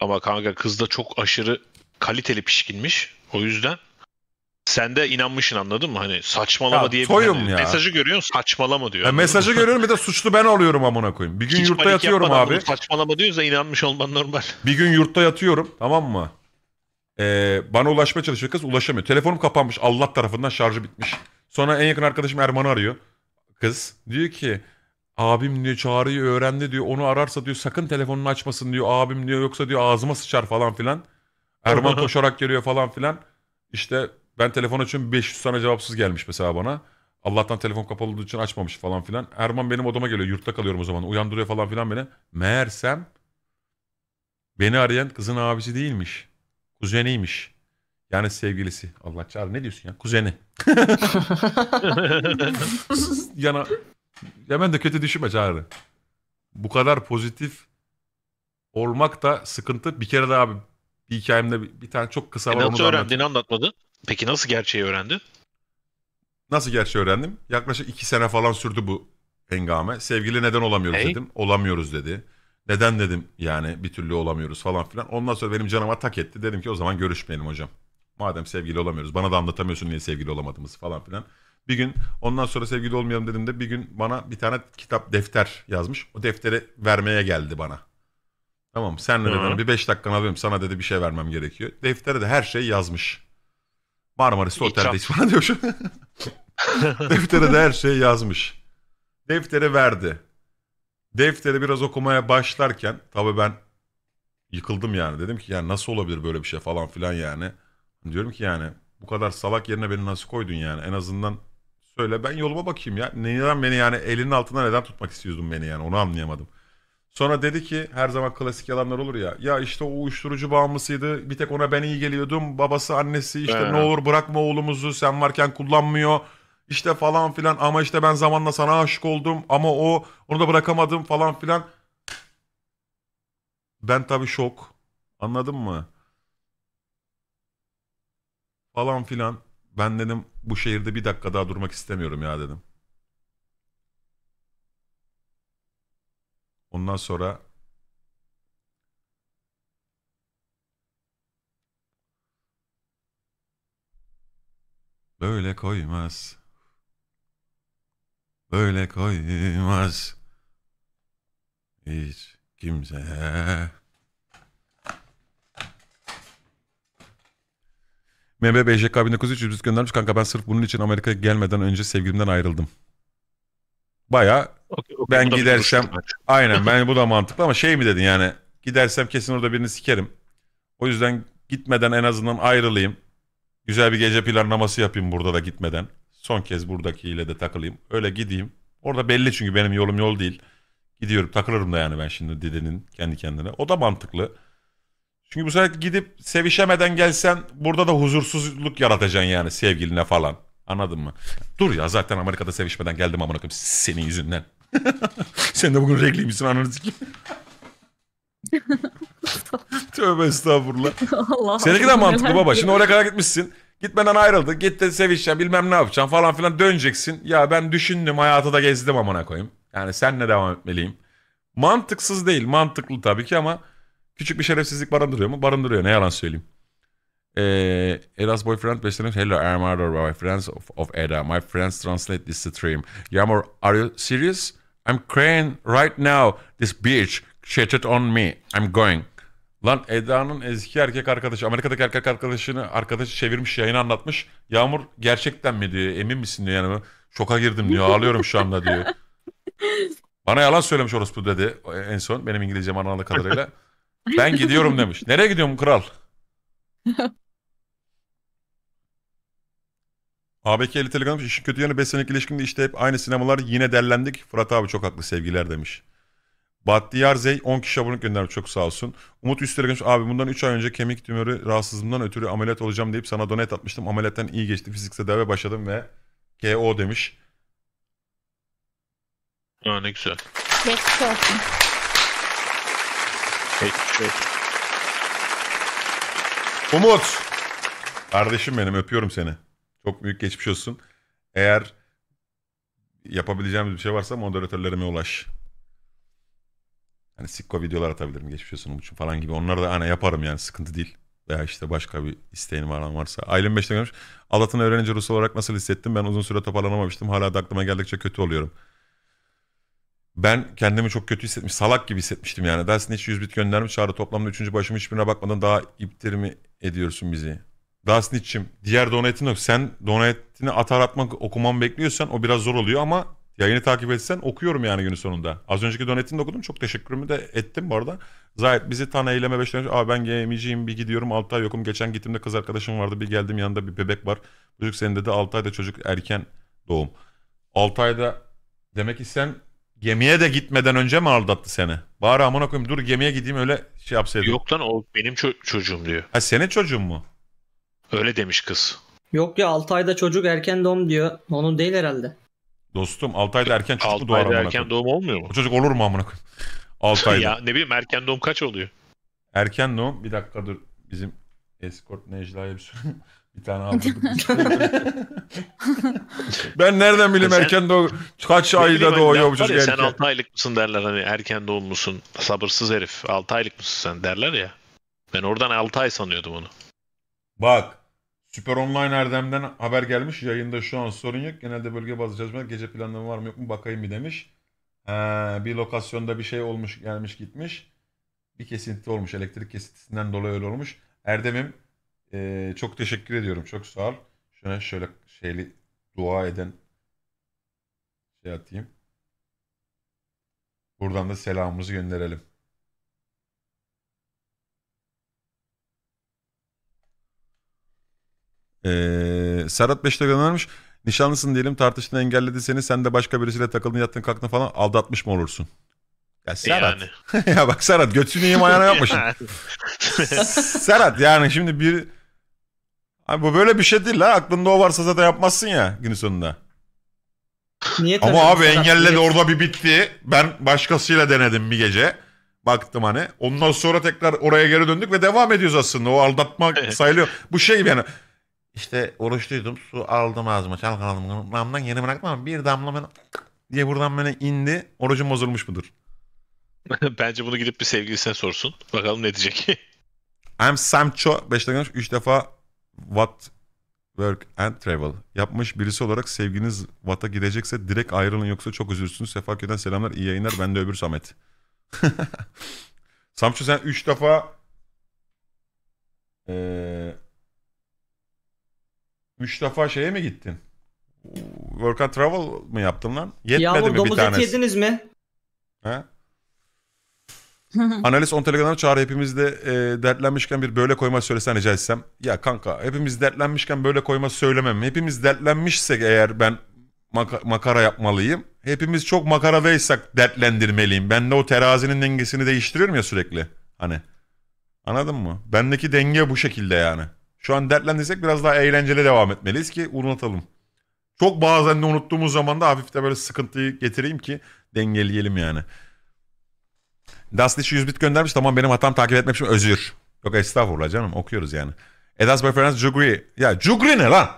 Ama kanka kız da çok aşırı kaliteli pişkinmiş. O yüzden sen de inanmışsın anladın mı? Hani saçmalama ya, diye bir ya. mesajı görüyorsun saçmalama diyor. Ya, mesajı görüyorum bir de suçlu ben oluyorum amına koyayım. Bir gün Hiç yurtta yatıyorum abi. Saçmalama diyorsa inanmış olman normal. Bir gün yurtta yatıyorum tamam mı? Ee, bana ulaşmaya çalışıyor kız ulaşamıyor. Telefonum kapanmış Allah tarafından şarjı bitmiş. Sonra en yakın arkadaşım Erman'ı arıyor. Kız diyor ki abim diyor çağrıyı öğrendi diyor onu ararsa diyor sakın telefonunu açmasın diyor abim diyor yoksa diyor ağzıma sıçar falan filan. Erman koşarak geliyor falan filan. İşte ben telefon açıyorum 500 tane cevapsız gelmiş mesela bana. Allah'tan telefon kapalı olduğu için açmamış falan filan. Erman benim odama geliyor. Yurtta kalıyorum o zaman. Uyandırıyor falan filan beni. Meğersem beni arayan kızın abisi değilmiş. Kuzeniymiş. Yani sevgilisi. Allah çağır ne diyorsun ya? Kuzeni. Yana ben de kötü düşünme çağrı. Bu kadar pozitif olmak da sıkıntı. Bir kere daha abi bir hikayemde bir, bir tane çok kısa e var. Nasıl öğrendin anlatmadın? Peki nasıl gerçeği öğrendin? Nasıl gerçeği öğrendim? Yaklaşık iki sene falan sürdü bu engame. Sevgili neden olamıyoruz hey. dedim. Olamıyoruz dedi. Neden dedim yani bir türlü olamıyoruz falan filan. Ondan sonra benim canıma tak etti. Dedim ki o zaman görüşmeyelim hocam. Madem sevgili olamıyoruz. Bana da anlatamıyorsun niye sevgili olamadığımızı falan filan. Bir gün ondan sonra sevgili olmayalım dedim de bir gün bana bir tane kitap defter yazmış. O defteri vermeye geldi bana. Tamam senle de bir beş dakikanı alıyorum sana dedi bir şey vermem gerekiyor. Deftere de her şeyi yazmış. Marmaris'te oteldeyiz falan diyor şu. Deftere de her şeyi yazmış. Deftere verdi. Deftere biraz okumaya başlarken tabii ben yıkıldım yani. Dedim ki yani nasıl olabilir böyle bir şey falan filan yani. Diyorum ki yani bu kadar salak yerine beni nasıl koydun yani. En azından söyle ben yoluma bakayım ya. Neden beni yani elinin altına neden tutmak istiyordun beni yani onu anlayamadım. Sonra dedi ki her zaman klasik yalanlar olur ya. Ya işte o uyuşturucu bağımlısıydı. Bir tek ona ben iyi geliyordum. Babası annesi işte He. ne olur bırakma oğlumuzu sen varken kullanmıyor. İşte falan filan ama işte ben zamanla sana aşık oldum ama o onu da bırakamadım falan filan. Ben tabii şok. Anladın mı? Falan filan. Ben dedim bu şehirde bir dakika daha durmak istemiyorum ya dedim. Ondan sonra Böyle koymaz. Böyle koymaz. Hiç kimse. MB BJK 1903 göndermiş kanka ben sırf bunun için Amerika'ya gelmeden önce sevgilimden ayrıldım. Baya okay, okay, ben gidersem aynen ben bu da mantıklı ama şey mi dedin yani gidersem kesin orada birini sikerim. O yüzden gitmeden en azından ayrılayım. Güzel bir gece planlaması yapayım burada da gitmeden. Son kez buradakiyle de takılayım. Öyle gideyim. Orada belli çünkü benim yolum yol değil. Gidiyorum takılırım da yani ben şimdi dedenin kendi kendine. O da mantıklı. Çünkü bu sefer gidip sevişemeden gelsen burada da huzursuzluk yaratacaksın yani sevgiline falan. Anladın mı? Dur ya zaten Amerika'da sevişmeden geldim amına koyayım senin yüzünden. Sen de bugün renkliymişsin ananı sikeyim. Tövbe estağfurullah. Allah Seninki de mantıklı baba. Şimdi oraya kadar gitmişsin. Gitmeden ayrıldı. Git de sevişeceksin bilmem ne yapacağım falan filan döneceksin. Ya ben düşündüm hayatı da gezdim amına koyayım. Yani senle devam etmeliyim. Mantıksız değil mantıklı tabii ki ama küçük bir şerefsizlik barındırıyor mu? Barındırıyor ne yalan söyleyeyim. Eh, Eda's boyfriend besleniyor. Hello, I'm Ardor, my friends of, of Ada. My friends translate this stream. Yamor, are you serious? I'm crying right now. This bitch cheated on me. I'm going. Lan Eda'nın eski erkek arkadaşı, Amerika'daki erkek arkadaşını arkadaşı çevirmiş, yayını anlatmış. Yağmur gerçekten mi diyor, emin misin diyor yani. Şoka girdim diyor, ağlıyorum şu anda diyor. Bana yalan söylemiş orospu dedi en son benim İngilizcem anladığı kadarıyla. Ben gidiyorum demiş. Nereye gidiyorum kral? ABK ABK'li Telegram işin kötü yanı 5 senelik ilişkimde işte hep aynı sinemalar yine derlendik. Fırat abi çok haklı sevgiler demiş. Bahtiyar Zey 10 kişi abonelik göndermiş çok sağ olsun. Umut Üstler demiş abi bundan 3 ay önce kemik tümörü rahatsızlığımdan ötürü ameliyat olacağım deyip sana donet atmıştım. Ameliyattan iyi geçti fizik tedavi başladım ve KO demiş. Ha, ne güzel. Geçmiş olsun. Geçmiş olsun. Umut. Kardeşim benim öpüyorum seni. Çok büyük geçmiş olsun. Eğer yapabileceğimiz bir şey varsa moderatörlerime ulaş. Hani sikko videolar atabilirim geçmiş olsun için falan gibi. Onları da hani yaparım yani sıkıntı değil. Veya işte başka bir isteğin var varsa. Aylin 5'te gelmiş. Aldatını öğrenince Rus olarak nasıl hissettim? Ben uzun süre toparlanamamıştım. Hala da aklıma geldikçe kötü oluyorum. Ben kendimi çok kötü hissetmiş, salak gibi hissetmiştim yani. Dersin hiç 100 bit göndermiş çağrı. Toplamda 3. başımı hiçbirine bakmadan daha iptir mi ediyorsun bizi? Glasnic'im diğer donate'in yok. Sen donate'ini atar atmak okuman bekliyorsan o biraz zor oluyor ama yayını takip etsen okuyorum yani günün sonunda. Az önceki donate'ini de okudum. Çok teşekkürümü de ettim bu arada. Zahit bizi tan eyleme beşler. Aa ben GMC'yim bir gidiyorum 6 ay yokum. Geçen gittiğimde kız arkadaşım vardı bir geldim yanında bir bebek var. Çocuk senin dedi 6 ayda çocuk erken doğum. 6 ayda demek ki sen gemiye de gitmeden önce mi aldattı seni? Bari amına koyayım dur gemiye gideyim öyle şey yapsaydım. Yok lan o benim ço- çocuğum diyor. Ha senin çocuğun mu? Öyle demiş kız. Yok ya 6 ayda çocuk erken doğum diyor. Onun değil herhalde. Dostum 6 ayda erken çocuk mu doğar 6 ayda erken doğum olmuyor mu? O çocuk olur mu amına koyayım? 6 ayda. ya ne bileyim erken doğum kaç oluyor? Erken doğum bir dakika dur. Bizim escort Necla'ya bir soru. Bir tane aldım. ben nereden bileyim sen, erken doğum kaç ayda hani doğuyor bu çocuk erken. Sen 6 aylık mısın derler hani erken doğumlusun sabırsız herif 6 aylık mısın sen derler ya. Ben oradan 6 ay sanıyordum onu. Bak. Süper Online Erdem'den haber gelmiş. Yayında şu an sorun yok. Genelde bölge bazı çalışmalar gece planlama var mı yok mu bakayım bir demiş. Ee, bir lokasyonda bir şey olmuş gelmiş gitmiş. Bir kesinti olmuş. Elektrik kesintisinden dolayı öyle olmuş. Erdem'im e, çok teşekkür ediyorum. Çok sağ ol. Şuna şöyle şeyli dua eden şey atayım. Buradan da selamımızı gönderelim. Ee, Serhat Beş'te göndermiş. Nişanlısın diyelim tartıştın engelledi seni. Sen de başka birisiyle takıldın yattın kalktın falan aldatmış mı olursun? Ya Serhat. Yani. ya bak Serhat götünü yiyeyim ayağına yapmışsın. Serhat yani şimdi bir... Abi bu böyle bir şey değil la. Aklında o varsa zaten yapmazsın ya günün sonunda. Niye Ama abi engelledi orada bir bitti. Ben başkasıyla denedim bir gece. Baktım hani. Ondan sonra tekrar oraya geri döndük ve devam ediyoruz aslında. O aldatma sayılıyor. Bu şey yani işte oruçluydum. Su aldım ağzıma çalkaladım gırtlağımdan yeni bıraktım ama bir damla ben diye buradan böyle indi. Orucum bozulmuş mudur? Bence bunu gidip bir sevgilisine sorsun. Bakalım ne diyecek. I'm Samcho. 5 dakika 3 defa what work and travel yapmış birisi olarak sevginiz vata gidecekse direkt ayrılın yoksa çok üzülürsünüz. Sefaköy'den selamlar iyi yayınlar ben de öbür Samet. Samço sen 3 defa ee, Müştafa şeye mi gittin? Work and travel mı yaptın lan? Yetmedi Yağmur, mi bir tanesi? Yağmur domuz yediniz mi? He? Analiz on telegram'a çağır. hepimiz de e, dertlenmişken bir böyle koyma söylesen rica etsem. Ya kanka hepimiz dertlenmişken böyle koyma söylemem. Hepimiz dertlenmişsek eğer ben maka makara yapmalıyım. Hepimiz çok makaradaysak dertlendirmeliyim. Ben de o terazinin dengesini değiştiriyorum ya sürekli. Hani anladın mı? Bendeki denge bu şekilde yani. Şu an dertlendiysek biraz daha eğlenceli devam etmeliyiz ki unutalım. Çok bazen de unuttuğumuz zaman da hafif de böyle sıkıntıyı getireyim ki dengeleyelim yani. Dastişi 100 bit göndermiş. Tamam benim hatam takip etmemişim. Özür. Yok estağfurullah canım okuyoruz yani. Edas preference Jugri. Ya Jugri ne lan?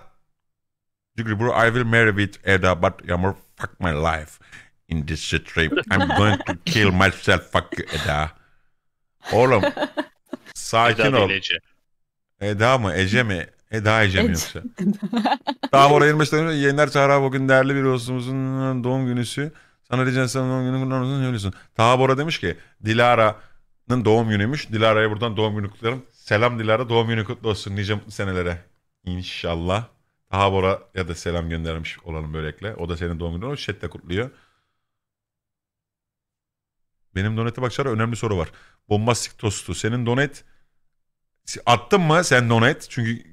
Jugri bro I will marry with Eda but you're fuck my life in this trip. I'm going to kill myself fuck you Eda. Oğlum sakin Eda ol. Bilece. Eda mı? Ece mi? Eda Ece mi yoksa? Daha oraya girmişten önce yayınlar Çağrı bugün değerli bir dostumuzun doğum günüsü. Sana diyeceğim etsem doğum günü kutlar mısın? Söylüyorsun. Taha demiş ki Dilara'nın doğum günüymüş. Dilara'ya buradan doğum günü kutlarım. Selam Dilara doğum günü kutlu olsun nice mutlu senelere. İnşallah. Taha ya da selam göndermiş olalım böylelikle. O da senin doğum gününü olmuş. Chatte kutluyor. Benim donete bak Çağrı önemli soru var. Bombastik tostu. Senin donet Attın mı sen donet? Çünkü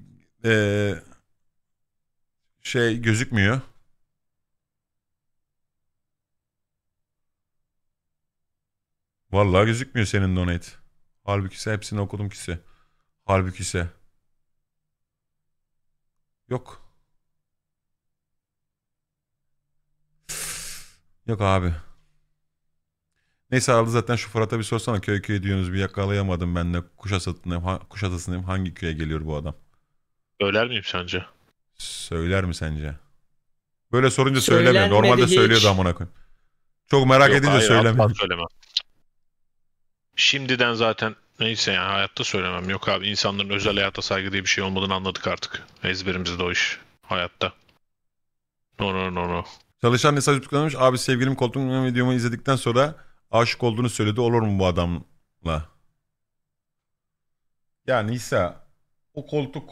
ee, şey gözükmüyor. Vallahi gözükmüyor senin donate. Halbuki ise hepsini okudum kise. Halbuki ise. Yok. Yok abi. Neyse arada zaten şu Fırat'a bir sorsana köy köy diyorsunuz bir yakalayamadım ben de. Kuşadası'ndayım, ha, Kuşadası'ndayım hangi köye geliyor bu adam? Söyler miyim sence? Söyler mi sence? Böyle sorunca söylemiyor. Normalde hiç. söylüyordu amına Çok merak Yok, edince hayır, söylemiyor. söylemem. Şimdiden zaten neyse yani hayatta söylemem. Yok abi insanların özel hayata saygı diye bir şey olmadığını anladık artık. Ezberimizde o iş. Hayatta. No no no no. Çalışan mesaj tutuklamış. Abi sevgilim koltuğum videomu izledikten sonra aşık olduğunu söyledi. Olur mu bu adamla? Yani ise o koltuk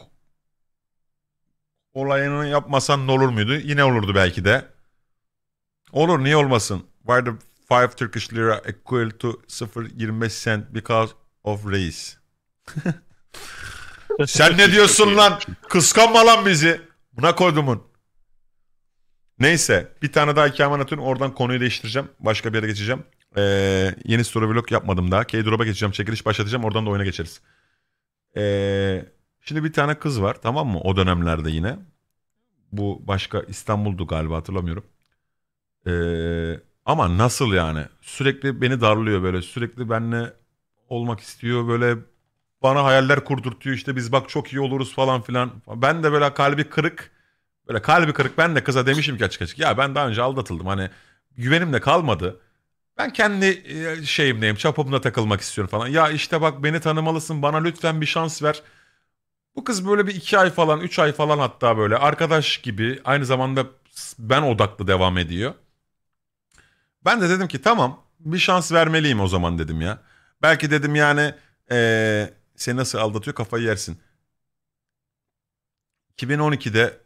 olayını yapmasan ne olur muydu? Yine olurdu belki de. Olur niye olmasın? Why the 5 Turkish lira equal to 0.25 cent because of race? Sen ne diyorsun lan? Kıskanma lan bizi. Buna koydumun. Neyse bir tane daha ikamen atın oradan konuyu değiştireceğim. Başka bir yere geçeceğim. Ee, yeni story vlog yapmadım daha. K-Drop'a geçeceğim. Çekiliş başlatacağım. Oradan da oyuna geçeriz. Ee, şimdi bir tane kız var tamam mı? O dönemlerde yine. Bu başka İstanbul'du galiba hatırlamıyorum. Ee, ama nasıl yani? Sürekli beni darlıyor böyle. Sürekli benle olmak istiyor. Böyle bana hayaller kurdurtuyor. işte biz bak çok iyi oluruz falan filan. Ben de böyle kalbi kırık. Böyle kalbi kırık ben de kıza demişim ki açık açık. Ya ben daha önce aldatıldım. Hani güvenim de kalmadı. Ben kendi e, şeyimdeyim çapımda takılmak istiyorum falan. Ya işte bak beni tanımalısın bana lütfen bir şans ver. Bu kız böyle bir iki ay falan üç ay falan hatta böyle arkadaş gibi aynı zamanda ben odaklı devam ediyor. Ben de dedim ki tamam bir şans vermeliyim o zaman dedim ya. Belki dedim yani ee, seni nasıl aldatıyor kafayı yersin. 2012'de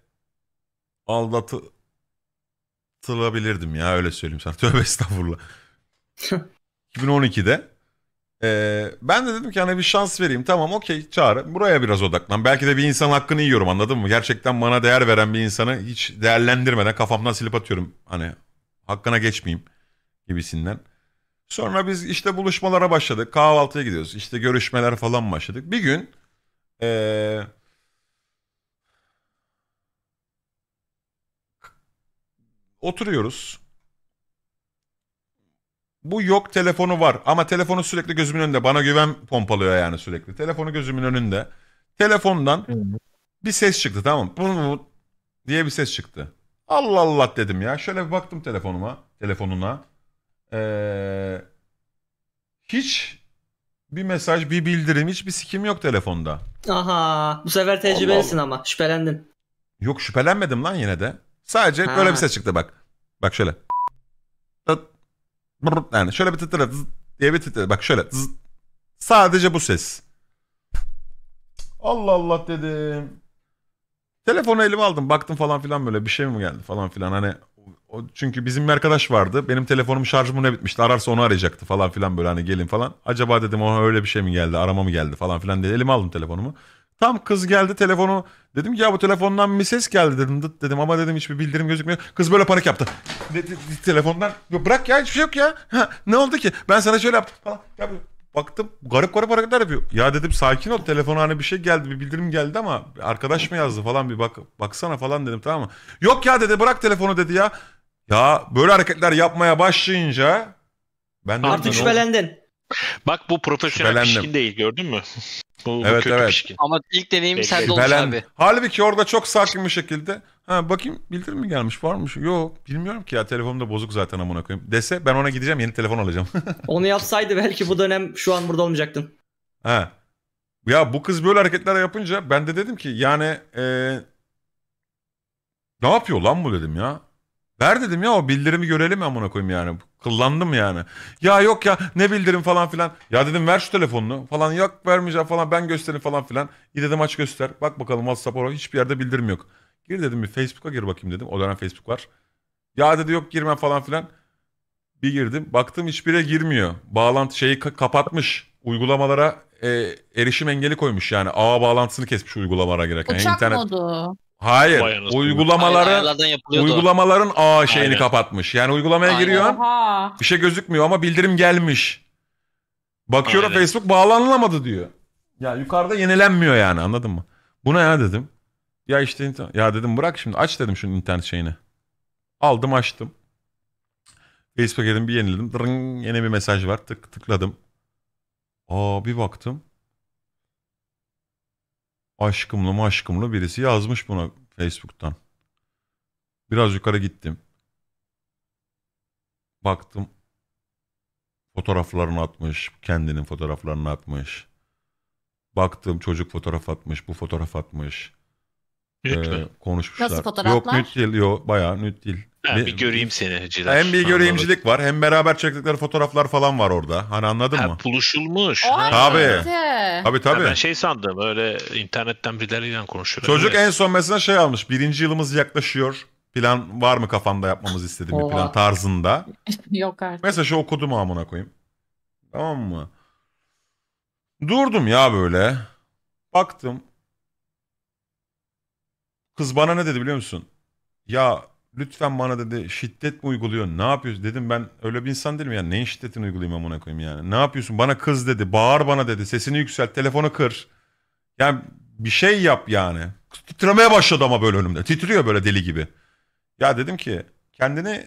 aldatılabilirdim ya öyle söyleyeyim sana. Tövbe estağfurullah. 2012'de. Ee, ben de dedim ki hani bir şans vereyim. Tamam okey çağır. Buraya biraz odaklan. Belki de bir insan hakkını yiyorum anladın mı? Gerçekten bana değer veren bir insanı hiç değerlendirmeden kafamdan silip atıyorum. Hani hakkına geçmeyeyim gibisinden. Sonra biz işte buluşmalara başladık. Kahvaltıya gidiyoruz. İşte görüşmeler falan başladık. Bir gün ee, oturuyoruz. Bu yok telefonu var ama telefonu sürekli gözümün önünde. Bana güven pompalıyor yani sürekli. Telefonu gözümün önünde. Telefondan hmm. bir ses çıktı tamam mı? diye bir ses çıktı. Allah Allah dedim ya. Şöyle bir baktım telefonuma, telefonuna. Ee, hiç bir mesaj, bir bildirim, hiç bir sikim yok telefonda. Aha, bu sefer tecrübelisin Allah ama şüphelendin. Yok şüphelenmedim lan yine de. Sadece Ha. böyle bir ses çıktı bak. Bak şöyle yani şöyle bir titre diye bir titre. Bak şöyle. Sadece bu ses. Allah Allah dedim. Telefonu elime aldım baktım falan filan böyle bir şey mi geldi falan filan hani o, çünkü bizim bir arkadaş vardı benim telefonum şarjım ne bitmişti ararsa onu arayacaktı falan filan böyle hani gelin falan acaba dedim ona öyle bir şey mi geldi arama mı geldi falan filan diye elime aldım telefonumu Tam kız geldi telefonu dedim ki ya bu telefondan bir ses geldi dedim dıt dedim ama dedim hiçbir bildirim gözükmüyor. Kız böyle panik yaptı. De, de, de, telefondan ya bırak ya hiçbir şey yok ya. Ha, ne oldu ki ben sana şöyle yaptım falan. Ya, baktım garip garip hareketler yapıyor. Ya dedim sakin ol telefona hani bir şey geldi bir bildirim geldi ama arkadaş mı yazdı falan bir bak baksana falan dedim tamam mı? Yok ya dedi bırak telefonu dedi ya. Ya böyle hareketler yapmaya başlayınca ben Artık şüphelendin. Bak bu profesyonel pişkin değil gördün mü? Bu, evet bu kötü evet. Pişkin. Ama ilk deneyim sende olmuş abi. Halbuki orada çok sakin bir şekilde ha bakayım bildirim mi gelmiş varmış yok bilmiyorum ki ya telefonum da bozuk zaten amına koyayım dese ben ona gideceğim yeni telefon alacağım. Onu yapsaydı belki bu dönem şu an burada olmayacaktın. Ha. Ya bu kız böyle hareketler yapınca ben de dedim ki yani e, ne yapıyor lan bu dedim ya. Ver dedim ya o bildirimi görelim amına koyayım yani. Kıllandım yani. Ya yok ya ne bildirim falan filan. Ya dedim ver şu telefonunu falan yok vermeyeceğim falan ben gösterim falan filan. İyi dedim aç göster. Bak bakalım WhatsApp WhatsApp'a hiçbir yerde bildirim yok. Gir dedim bir Facebook'a gir bakayım dedim. O dönem Facebook var. Ya dedi yok girmem falan filan. Bir girdim. Baktım hiçbire girmiyor. Bağlantı şeyi ka- kapatmış. Uygulamalara e, erişim engeli koymuş yani. Ağ bağlantısını kesmiş uygulamalara gereken. Uçak yani internet... modu. Hayır. Vay Uygulamaları uygulamaların a şeyini Aynen. kapatmış. Yani uygulamaya Aynen. Bir şey gözükmüyor ama bildirim gelmiş. Bakıyorum Facebook bağlanılamadı diyor. Ya yukarıda yenilenmiyor yani anladın mı? Bu ne ya dedim. Ya işte inter- ya dedim bırak şimdi aç dedim şunun internet şeyini. Aldım açtım. Facebook dedim bir yeniledim. Dırın, yeni bir mesaj var. Tık tıkladım. Aa bir baktım. Aşkımla maşkımla birisi yazmış buna Facebook'tan. Biraz yukarı gittim. Baktım. Fotoğraflarını atmış. Kendinin fotoğraflarını atmış. Baktım çocuk fotoğraf atmış. Bu fotoğraf atmış. Ee, konuşmuşlar. Nasıl fotoğraflar? Yok nüt değil. Yok bayağı nüt değil. Ha, bir, göreyim seni Ciler. Hem bir göreyimcilik var hem beraber çektikleri fotoğraflar falan var orada. Hani anladın ha, mı? Buluşulmuş. Tabi. Tabi tabi. ben şey sandım öyle internetten birileriyle konuşuyor. Çocuk en son mesela şey almış. Birinci yılımız yaklaşıyor. Plan var mı kafamda yapmamız istediğim bir plan tarzında. Yok artık. Mesela şu okudum amına koyayım. Tamam mı? Durdum ya böyle. Baktım. Kız bana ne dedi biliyor musun? Ya lütfen bana dedi şiddet mi uyguluyor ne yapıyorsun dedim ben öyle bir insan değilim ya yani. neyin şiddetini uygulayayım amına koyayım yani ne yapıyorsun bana kız dedi bağır bana dedi sesini yükselt telefonu kır yani bir şey yap yani titremeye başladı ama böyle önümde titriyor böyle deli gibi ya dedim ki kendini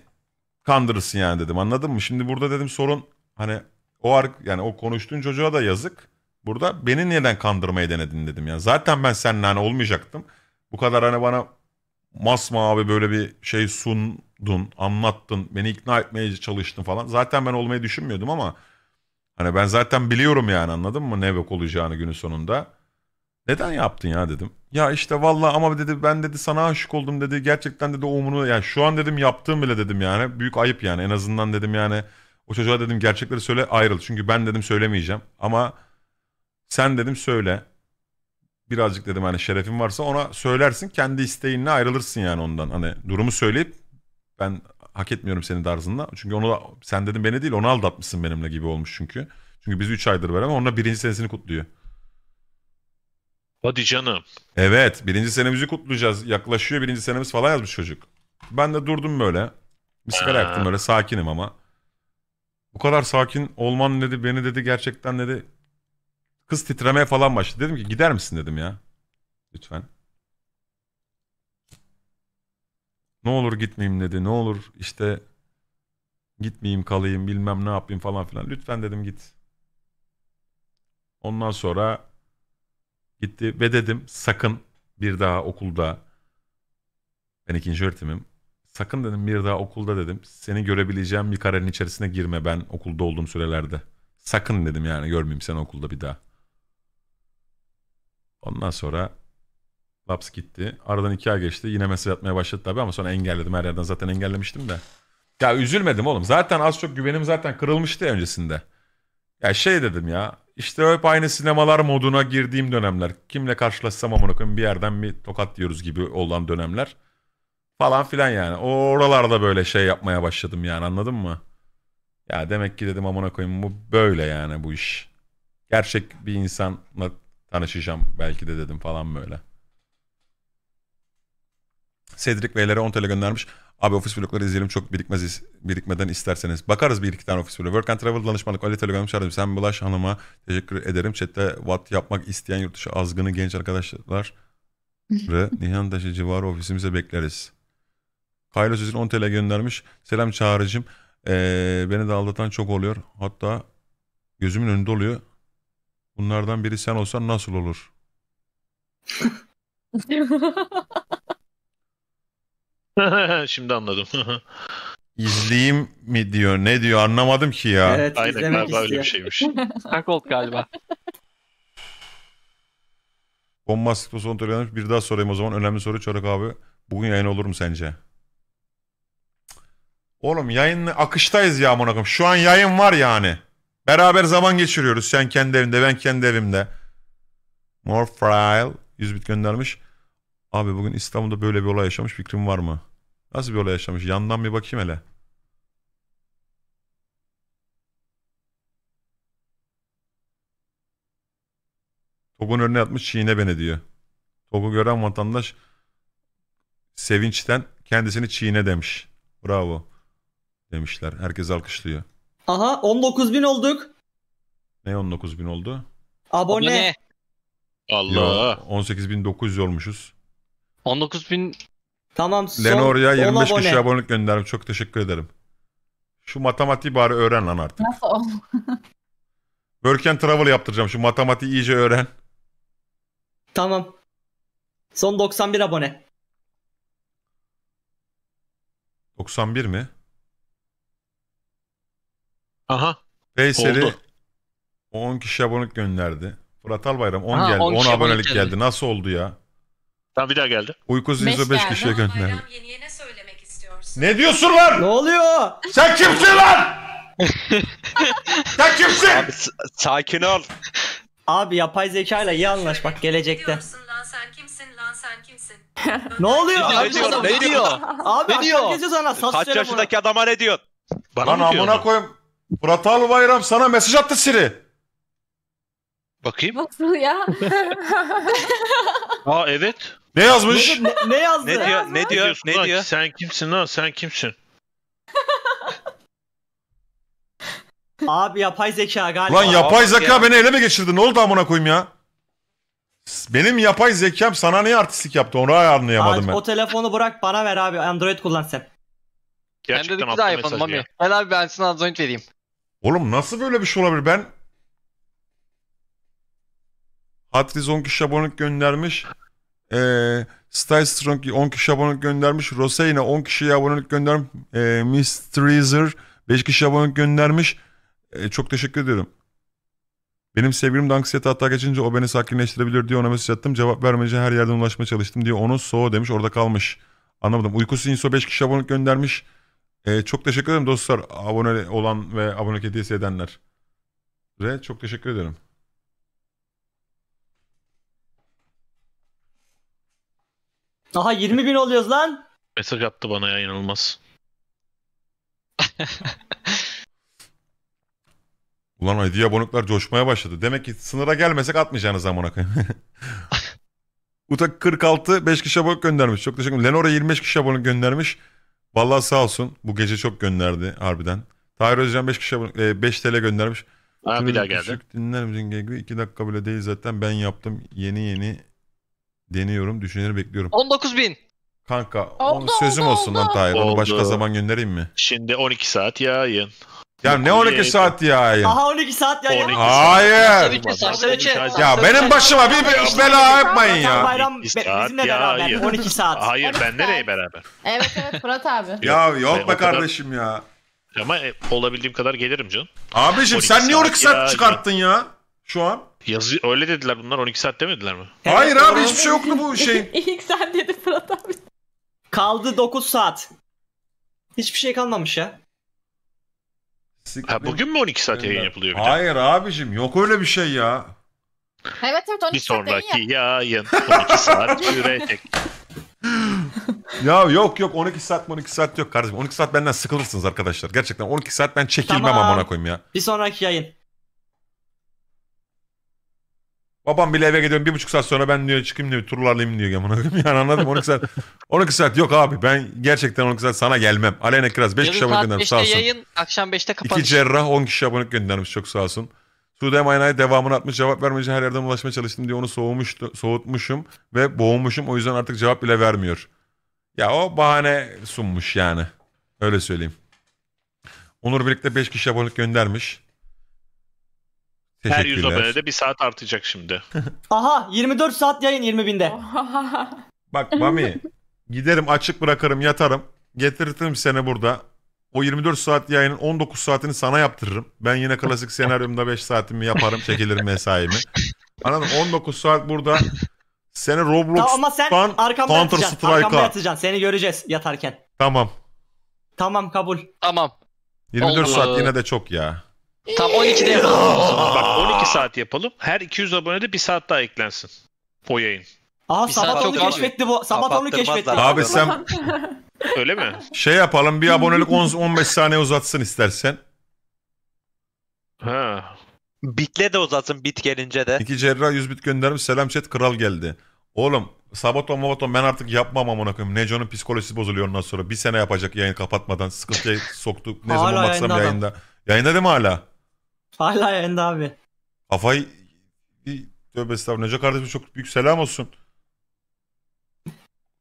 kandırırsın yani dedim anladın mı şimdi burada dedim sorun hani o ark yani o konuştuğun çocuğa da yazık burada beni neden kandırmaya denedin dedim ya yani zaten ben seninle hani olmayacaktım bu kadar hani bana Masma abi böyle bir şey sundun, anlattın, beni ikna etmeye çalıştın falan. Zaten ben olmayı düşünmüyordum ama hani ben zaten biliyorum yani anladın mı ne bok olacağını günün sonunda. Neden yaptın ya dedim. Ya işte vallahi ama dedi ben dedi sana aşık oldum dedi. Gerçekten dedi o umunu yani şu an dedim yaptığım bile dedim yani büyük ayıp yani en azından dedim yani o çocuğa dedim gerçekleri söyle ayrıl. Çünkü ben dedim söylemeyeceğim ama sen dedim söyle birazcık dedim hani şerefin varsa ona söylersin kendi isteğinle ayrılırsın yani ondan. Hani durumu söyleyip ben hak etmiyorum seni tarzında. Çünkü onu da sen dedin beni değil onu aldatmışsın benimle gibi olmuş çünkü. Çünkü biz 3 aydır beraber onunla birinci senesini kutluyor. Hadi canım. Evet birinci senemizi kutlayacağız. Yaklaşıyor birinci senemiz falan yazmış çocuk. Ben de durdum böyle. Bir sigara yaktım böyle sakinim ama. Bu kadar sakin olman dedi beni dedi gerçekten dedi Kız titremeye falan başladı. Dedim ki gider misin dedim ya. Lütfen. Ne olur gitmeyeyim dedi. Ne olur işte gitmeyeyim kalayım bilmem ne yapayım falan filan. Lütfen dedim git. Ondan sonra gitti ve dedim sakın bir daha okulda ben ikinci öğretimim. Sakın dedim bir daha okulda dedim seni görebileceğim bir karenin içerisine girme ben okulda olduğum sürelerde. Sakın dedim yani görmeyeyim seni okulda bir daha. Ondan sonra Laps gitti. Aradan iki ay geçti. Yine mesaj atmaya başladı tabii ama sonra engelledim. Her yerden zaten engellemiştim de. Ya üzülmedim oğlum. Zaten az çok güvenim zaten kırılmıştı öncesinde. Ya şey dedim ya. İşte hep aynı sinemalar moduna girdiğim dönemler. Kimle karşılaşsam amına koyayım bir yerden bir tokat diyoruz gibi olan dönemler. Falan filan yani. O oralarda böyle şey yapmaya başladım yani anladın mı? Ya demek ki dedim amına koyayım bu böyle yani bu iş. Gerçek bir insanla Tanışacağım belki de dedim falan böyle. Cedric Bey'lere 10 TL göndermiş. Abi ofis vlogları izleyelim çok birikmez birikmeden isterseniz. Bakarız bir iki tane ofis vlog. Work and Travel danışmanlık Ali Telegram çağırdım. Sen Bulaş Hanım'a teşekkür ederim. Chat'te what yapmak isteyen yurt dışı azgını genç arkadaşlar Nihan Taşı civarı ofisimize bekleriz. Kaylo sizin 10 TL göndermiş. Selam çağrıcım. Ee, beni de aldatan çok oluyor. Hatta gözümün önünde oluyor. Bunlardan biri sen olsan nasıl olur? Şimdi anladım. İzleyeyim mi diyor. Ne diyor anlamadım ki ya. Evet, Aynen izlemek galiba istiyor. öyle bir şeymiş. Tankold galiba. Bomba sıklı son töreni bir daha sorayım o zaman. Önemli soru Çorak abi. Bugün yayın olur mu sence? Oğlum yayın akıştayız ya monakım. Şu an yayın var yani. Beraber zaman geçiriyoruz. Sen kendi evinde ben kendi evimde. More Morfile 100 bit göndermiş. Abi bugün İstanbul'da böyle bir olay yaşamış fikrim var mı? Nasıl bir olay yaşamış? Yandan bir bakayım hele. Togun önüne atmış çiğne beni diyor. Togu gören vatandaş sevinçten kendisini çiğne demiş. Bravo demişler. Herkes alkışlıyor. Aha 19 bin olduk. Ne 19 bin oldu? Abone. Abone. Allah. 18.900 olmuşuz. 19 bin Tamam son Lenor'ya 25 abone. kişi abonelik gönderdim. Çok teşekkür ederim. Şu matematiği bari öğren lan artık. Nasıl ol? Work and travel yaptıracağım. Şu matematiği iyice öğren. Tamam. Son 91 abone. 91 mi? Aha. Veysel'i Oldu. 10 kişi abonelik gönderdi. Fırat Albayram 10 Ha, geldi. 10 10 abonelik geldi. geldi. Nasıl oldu ya? Tamam bir daha geldi. Uykusuz Beş 5 geldi. kişiye gönderdi. Bayram yeni ne söylemek istiyorsun? Ne diyorsun Ne oluyor? Sen kimsin lan? Sen kimsin? Abi sakin ol. Abi yapay zekayla iyi anlaş bak gelecekte. Diyorsun lan sen kimsin lan sen kimsin? Ne oluyor? Ne diyor? Ne diyor? Abi ne diyor? sana. Kaç yaşındaki adama ne diyorsun? Bana Lan mı amına koyayım. Murat Albayram sana mesaj attı Siri. Bakayım. Nasıl ya? Aa evet. Ne yazmış? Ne, ne yazdı? Ne diyor? Ne diyor? Ne diyor? Sen kimsin lan? Sen kimsin? Abi yapay zeka galiba. Lan yapay zeka beni ele mi geçirdi? Ne oldu amına koyayım ya? Benim yapay zekam sana niye artistlik yaptı? Onu anlayamadım ben. O telefonu bırak bana ver abi. Android kullan sen. Gerçekten ben de daha Mami. Gel abi ben sana Android vereyim. Oğlum nasıl böyle bir şey olabilir? Ben Hatriz 10 kişi abonelik göndermiş. Ee, Style Strong 10 kişi abonelik göndermiş. Roseyna 10 kişi abonelik göndermiş. Ee, Reaser 5 kişi abonelik göndermiş. Ee, çok teşekkür ediyorum. Benim sevgilim de anksiyete hatta geçince o beni sakinleştirebilir diye ona mesaj attım. Cevap vermeyince her yerden ulaşmaya çalıştım diye onu soğu demiş orada kalmış. Anlamadım. Uykusu inso 5 kişi abonelik göndermiş. Ee, çok teşekkür ederim dostlar. Abone olan ve abone hediyesi edenler. Re çok teşekkür ederim. Daha 20 bin oluyoruz lan. Mesaj attı bana ya inanılmaz. Ulan hediye abonelikler coşmaya başladı. Demek ki sınıra gelmesek atmayacağınız amına koyayım. Utak 46 5 kişi abonelik göndermiş. Çok teşekkür ederim. Lenora 25 kişi abonelik göndermiş. Vallahi sağ olsun. Bu gece çok gönderdi harbiden. Tahir Özcan 5 kişi 5 e, TL göndermiş. Aa, bir daha geldi. Dinler misin Gegri? 2 dakika bile değil zaten ben yaptım. Yeni yeni deniyorum. Düşünleri bekliyorum. 19 bin. Kanka oldu, onun sözüm oldu, olsun oldu. lan Tahir. Onu başka zaman göndereyim mi? Şimdi 12 saat yayın. Ya ne 12 saat ya? ya. Aha 12 saat ya. 12 Hayır. Ya benim başıma bir, bir bela yapmayın ya. Bayram bizimle beraber 12 saat. Hayır ben nereye beraber? Evet evet Fırat abi. Ya yok be kardeşim ya. Ama e, olabildiğim kadar gelirim canım. Abicim sen niye 12 saat çıkarttın ya? Şu an. Yazı öyle dediler bunlar 12 saat demediler mi? Evet, Hayır abi hiçbir şey yoktu bu şey. İlk sen dedi Fırat abi. Kaldı 9 saat. Hiçbir şey kalmamış ya. Ha, bugün mü 12 saat yayın yapılıyor bir de? Hayır abicim yok öyle bir şey ya. Evet evet 12 Bir saat sonraki yayın. yayın 12 saat sürecek. ya yok yok 12 saat 12 saat yok kardeşim. 12 saat benden sıkılırsınız arkadaşlar. Gerçekten 12 saat ben çekilmem Tamam. amına koyayım ya. Bir sonraki yayın. Babam bile eve gidiyorum bir buçuk saat sonra ben diyor çıkayım diyor turlarlayayım diyor. Yani anladım 12 saat. 12 saat yok abi ben gerçekten 12 saat sana gelmem. Aleyna Kiraz 5 kişi abone göndermiş sağ olsun. yayın akşam 5'te kapanış. İki cerrah 10 kişi abone göndermiş çok sağ olsun. Sude Mayna'ya devamını atmış cevap vermeyince her yerden ulaşmaya çalıştım diye onu soğumuştu, soğutmuşum ve boğulmuşum o yüzden artık cevap bile vermiyor. Ya o bahane sunmuş yani öyle söyleyeyim. Onur birlikte 5 kişi abonelik göndermiş. Her 100 abonede bir saat artacak şimdi. Aha 24 saat yayın 20 binde. Bak Mami giderim açık bırakırım yatarım. Getirtirim seni burada. O 24 saat yayının 19 saatini sana yaptırırım. Ben yine klasik senaryomda 5 saatimi yaparım çekilirim mesaimi. Anladın 19 saat burada seni Roblox tamam, ama sen arkamda Counter Strike'a. Arkamda yatacaksın seni göreceğiz yatarken. Tamam. Tamam kabul. Tamam. 24 Oldu. saat yine de çok ya. Tam 12'de yapalım. Bak 12 saat yapalım. Her 200 abonede bir saat daha eklensin. O yayın. Aha Bir onu çok az. keşfetti bu. Sabat onu keşfetti. Abi sen Öyle mi? şey yapalım bir abonelik 10 15 saniye uzatsın istersen. Ha. Bitle de uzatsın bit gelince de. İki cerrah 100 bit göndermiş selam chat kral geldi. Oğlum Sabaton Mabaton ben artık yapmam amına koyayım. Neco'nun psikolojisi bozuluyor ondan sonra. Bir sene yapacak yayın kapatmadan. Sıkıntıya soktuk Ne zaman baksam yayında yayında. adam. Yayında değil mi hala? Hala yayında abi. Kafayı bir tövbe estağfurullah. Neco kardeşim çok büyük selam olsun.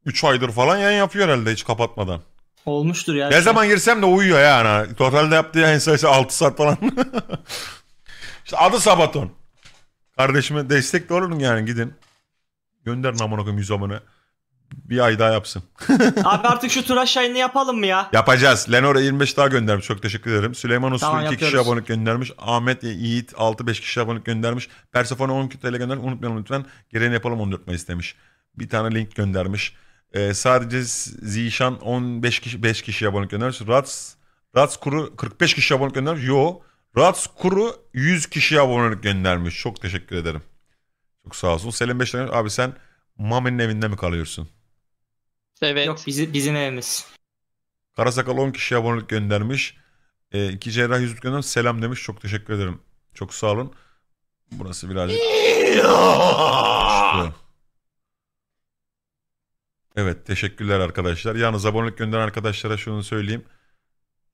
3 aydır falan yayın yapıyor herhalde hiç kapatmadan. Olmuştur ya. Ne zaman girsem de uyuyor yani. Totalde yaptığı yayın sayısı 6 saat falan. işte adı Sabaton. Kardeşime destek de olun yani gidin. Gönder amına koyayım 100 abone bir ay daha yapsın. Abi artık şu tura şayını yapalım mı ya? Yapacağız. Lenora 25 daha göndermiş. Çok teşekkür ederim. Süleyman Uslu tamam, 2 kişi abonelik göndermiş. Ahmet e, Yiğit 6-5 kişi abonelik göndermiş. Persefone 10 TL göndermiş. Unutmayalım lütfen. Gereğini yapalım 14 Mayıs demiş. Bir tane link göndermiş. Ee, sadece Zişan 15 kişi 5 kişi abonelik göndermiş. Rats Rats Kuru 45 kişi abonelik göndermiş. Yo. Rats Kuru 100 kişi abonelik göndermiş. Çok teşekkür ederim. Çok sağ olsun. Selim Beşler abi sen Mami'nin evinde mi kalıyorsun? Evet. Yok bizi, bizim evimiz. Karasakal 10 kişi abonelik göndermiş. E, iki cerrah yüzlük göndermiş. Selam demiş. Çok teşekkür ederim. Çok sağ olun. Burası birazcık... Evet teşekkürler arkadaşlar. Yalnız abonelik gönderen arkadaşlara şunu söyleyeyim.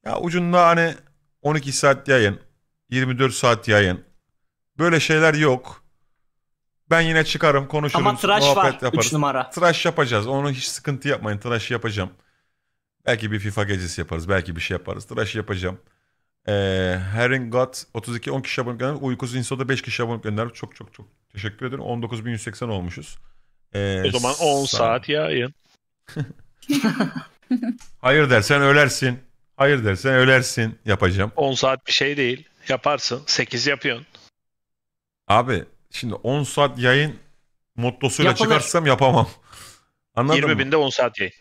Ya ucunda hani 12 saat yayın, 24 saat yayın. Böyle şeyler yok. Ben yine çıkarım konuşurum, Ama tıraş var yaparız. 3 numara. Tıraş yapacağız. Onu hiç sıkıntı yapmayın. Tıraş yapacağım. Belki bir FIFA gecesi yaparız. Belki bir şey yaparız. Tıraş yapacağım. Ee, Herring got 32 10 kişi abone göndermiş. Uykusuz Inso'da 5 kişi abone göndermiş. Çok çok çok teşekkür ederim. 19.180 olmuşuz. Ee, o zaman 10 saat, saat yayın. Hayır dersen ölersin. Hayır dersen ölersin yapacağım. 10 saat bir şey değil. Yaparsın. 8 yapıyorsun. Abi Şimdi 10 saat yayın mottosuyla Yapılır. çıkarsam yapamam. Anladın 20 mı? binde 10 saat yayın.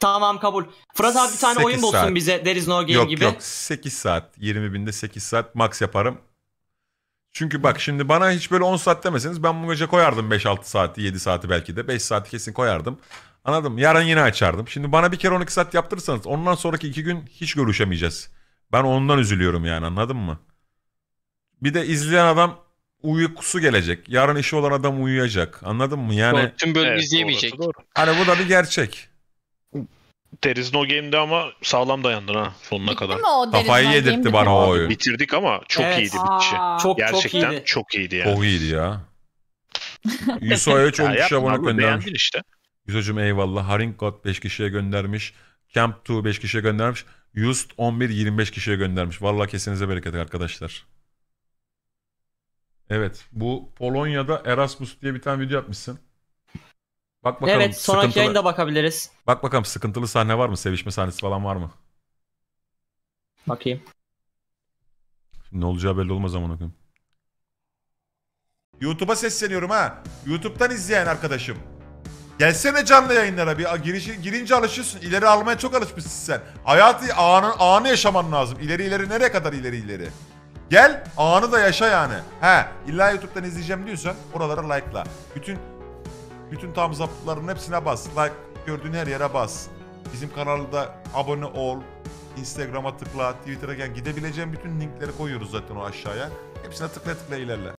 Tamam kabul. Fırat abi bir tane oyun bulsun bize There is no game yok, gibi. Yok yok 8 saat. 20 binde 8 saat max yaparım. Çünkü bak şimdi bana hiç böyle 10 saat demeseniz ben bu gece koyardım 5-6 saati 7 saati belki de 5 saati kesin koyardım. Anladım yarın yine açardım. Şimdi bana bir kere 12 saat yaptırırsanız ondan sonraki 2 gün hiç görüşemeyeceğiz. Ben ondan üzülüyorum yani anladın mı? Bir de izleyen adam uykusu gelecek. Yarın işi olan adam uyuyacak. Anladın mı? Yani doğru, tüm bölümü evet, izleyemeyecek. Doğru, Hani bu da bir gerçek. There no game'de ama sağlam dayandın ha sonuna Bitti kadar. Mi o Kafayı no yedirtti bana o oyun. Bitirdik ama çok evet. iyiydi bitişi. Çok, Gerçekten çok iyiydi. çok iyiydi yani. iyiydi ya. Yuso'ya çok kişi abone göndermiş. işte. Yuso'cum eyvallah. Haring God 5 kişiye göndermiş. Camp 2 5 kişiye göndermiş. Just 11 25 kişiye göndermiş. Vallahi kesinize bereket arkadaşlar. Evet. Bu Polonya'da Erasmus diye bir tane video yapmışsın. Bak bakalım. Evet sonraki sıkıntılı... yayında bakabiliriz. Bak bakalım sıkıntılı sahne var mı? Sevişme sahnesi falan var mı? Bakayım. Şimdi ne olacağı belli olmaz ama okuyayım. YouTube'a sesleniyorum ha. YouTube'dan izleyen arkadaşım. Gelsene canlı yayınlara bir girişi, girince alışıyorsun. İleri almaya çok alışmışsın sen. Hayatı anı, anı yaşaman lazım. İleri ileri nereye kadar ileri ileri? Gel anı da yaşa yani. He illa YouTube'dan izleyeceğim diyorsan oralara like'la. Bütün bütün thumbs up'ların hepsine bas. Like gördüğün her yere bas. Bizim kanalda abone ol. Instagram'a tıkla, Twitter'a gel. Gidebileceğin bütün linkleri koyuyoruz zaten o aşağıya. Hepsine tıkla tıkla ilerle.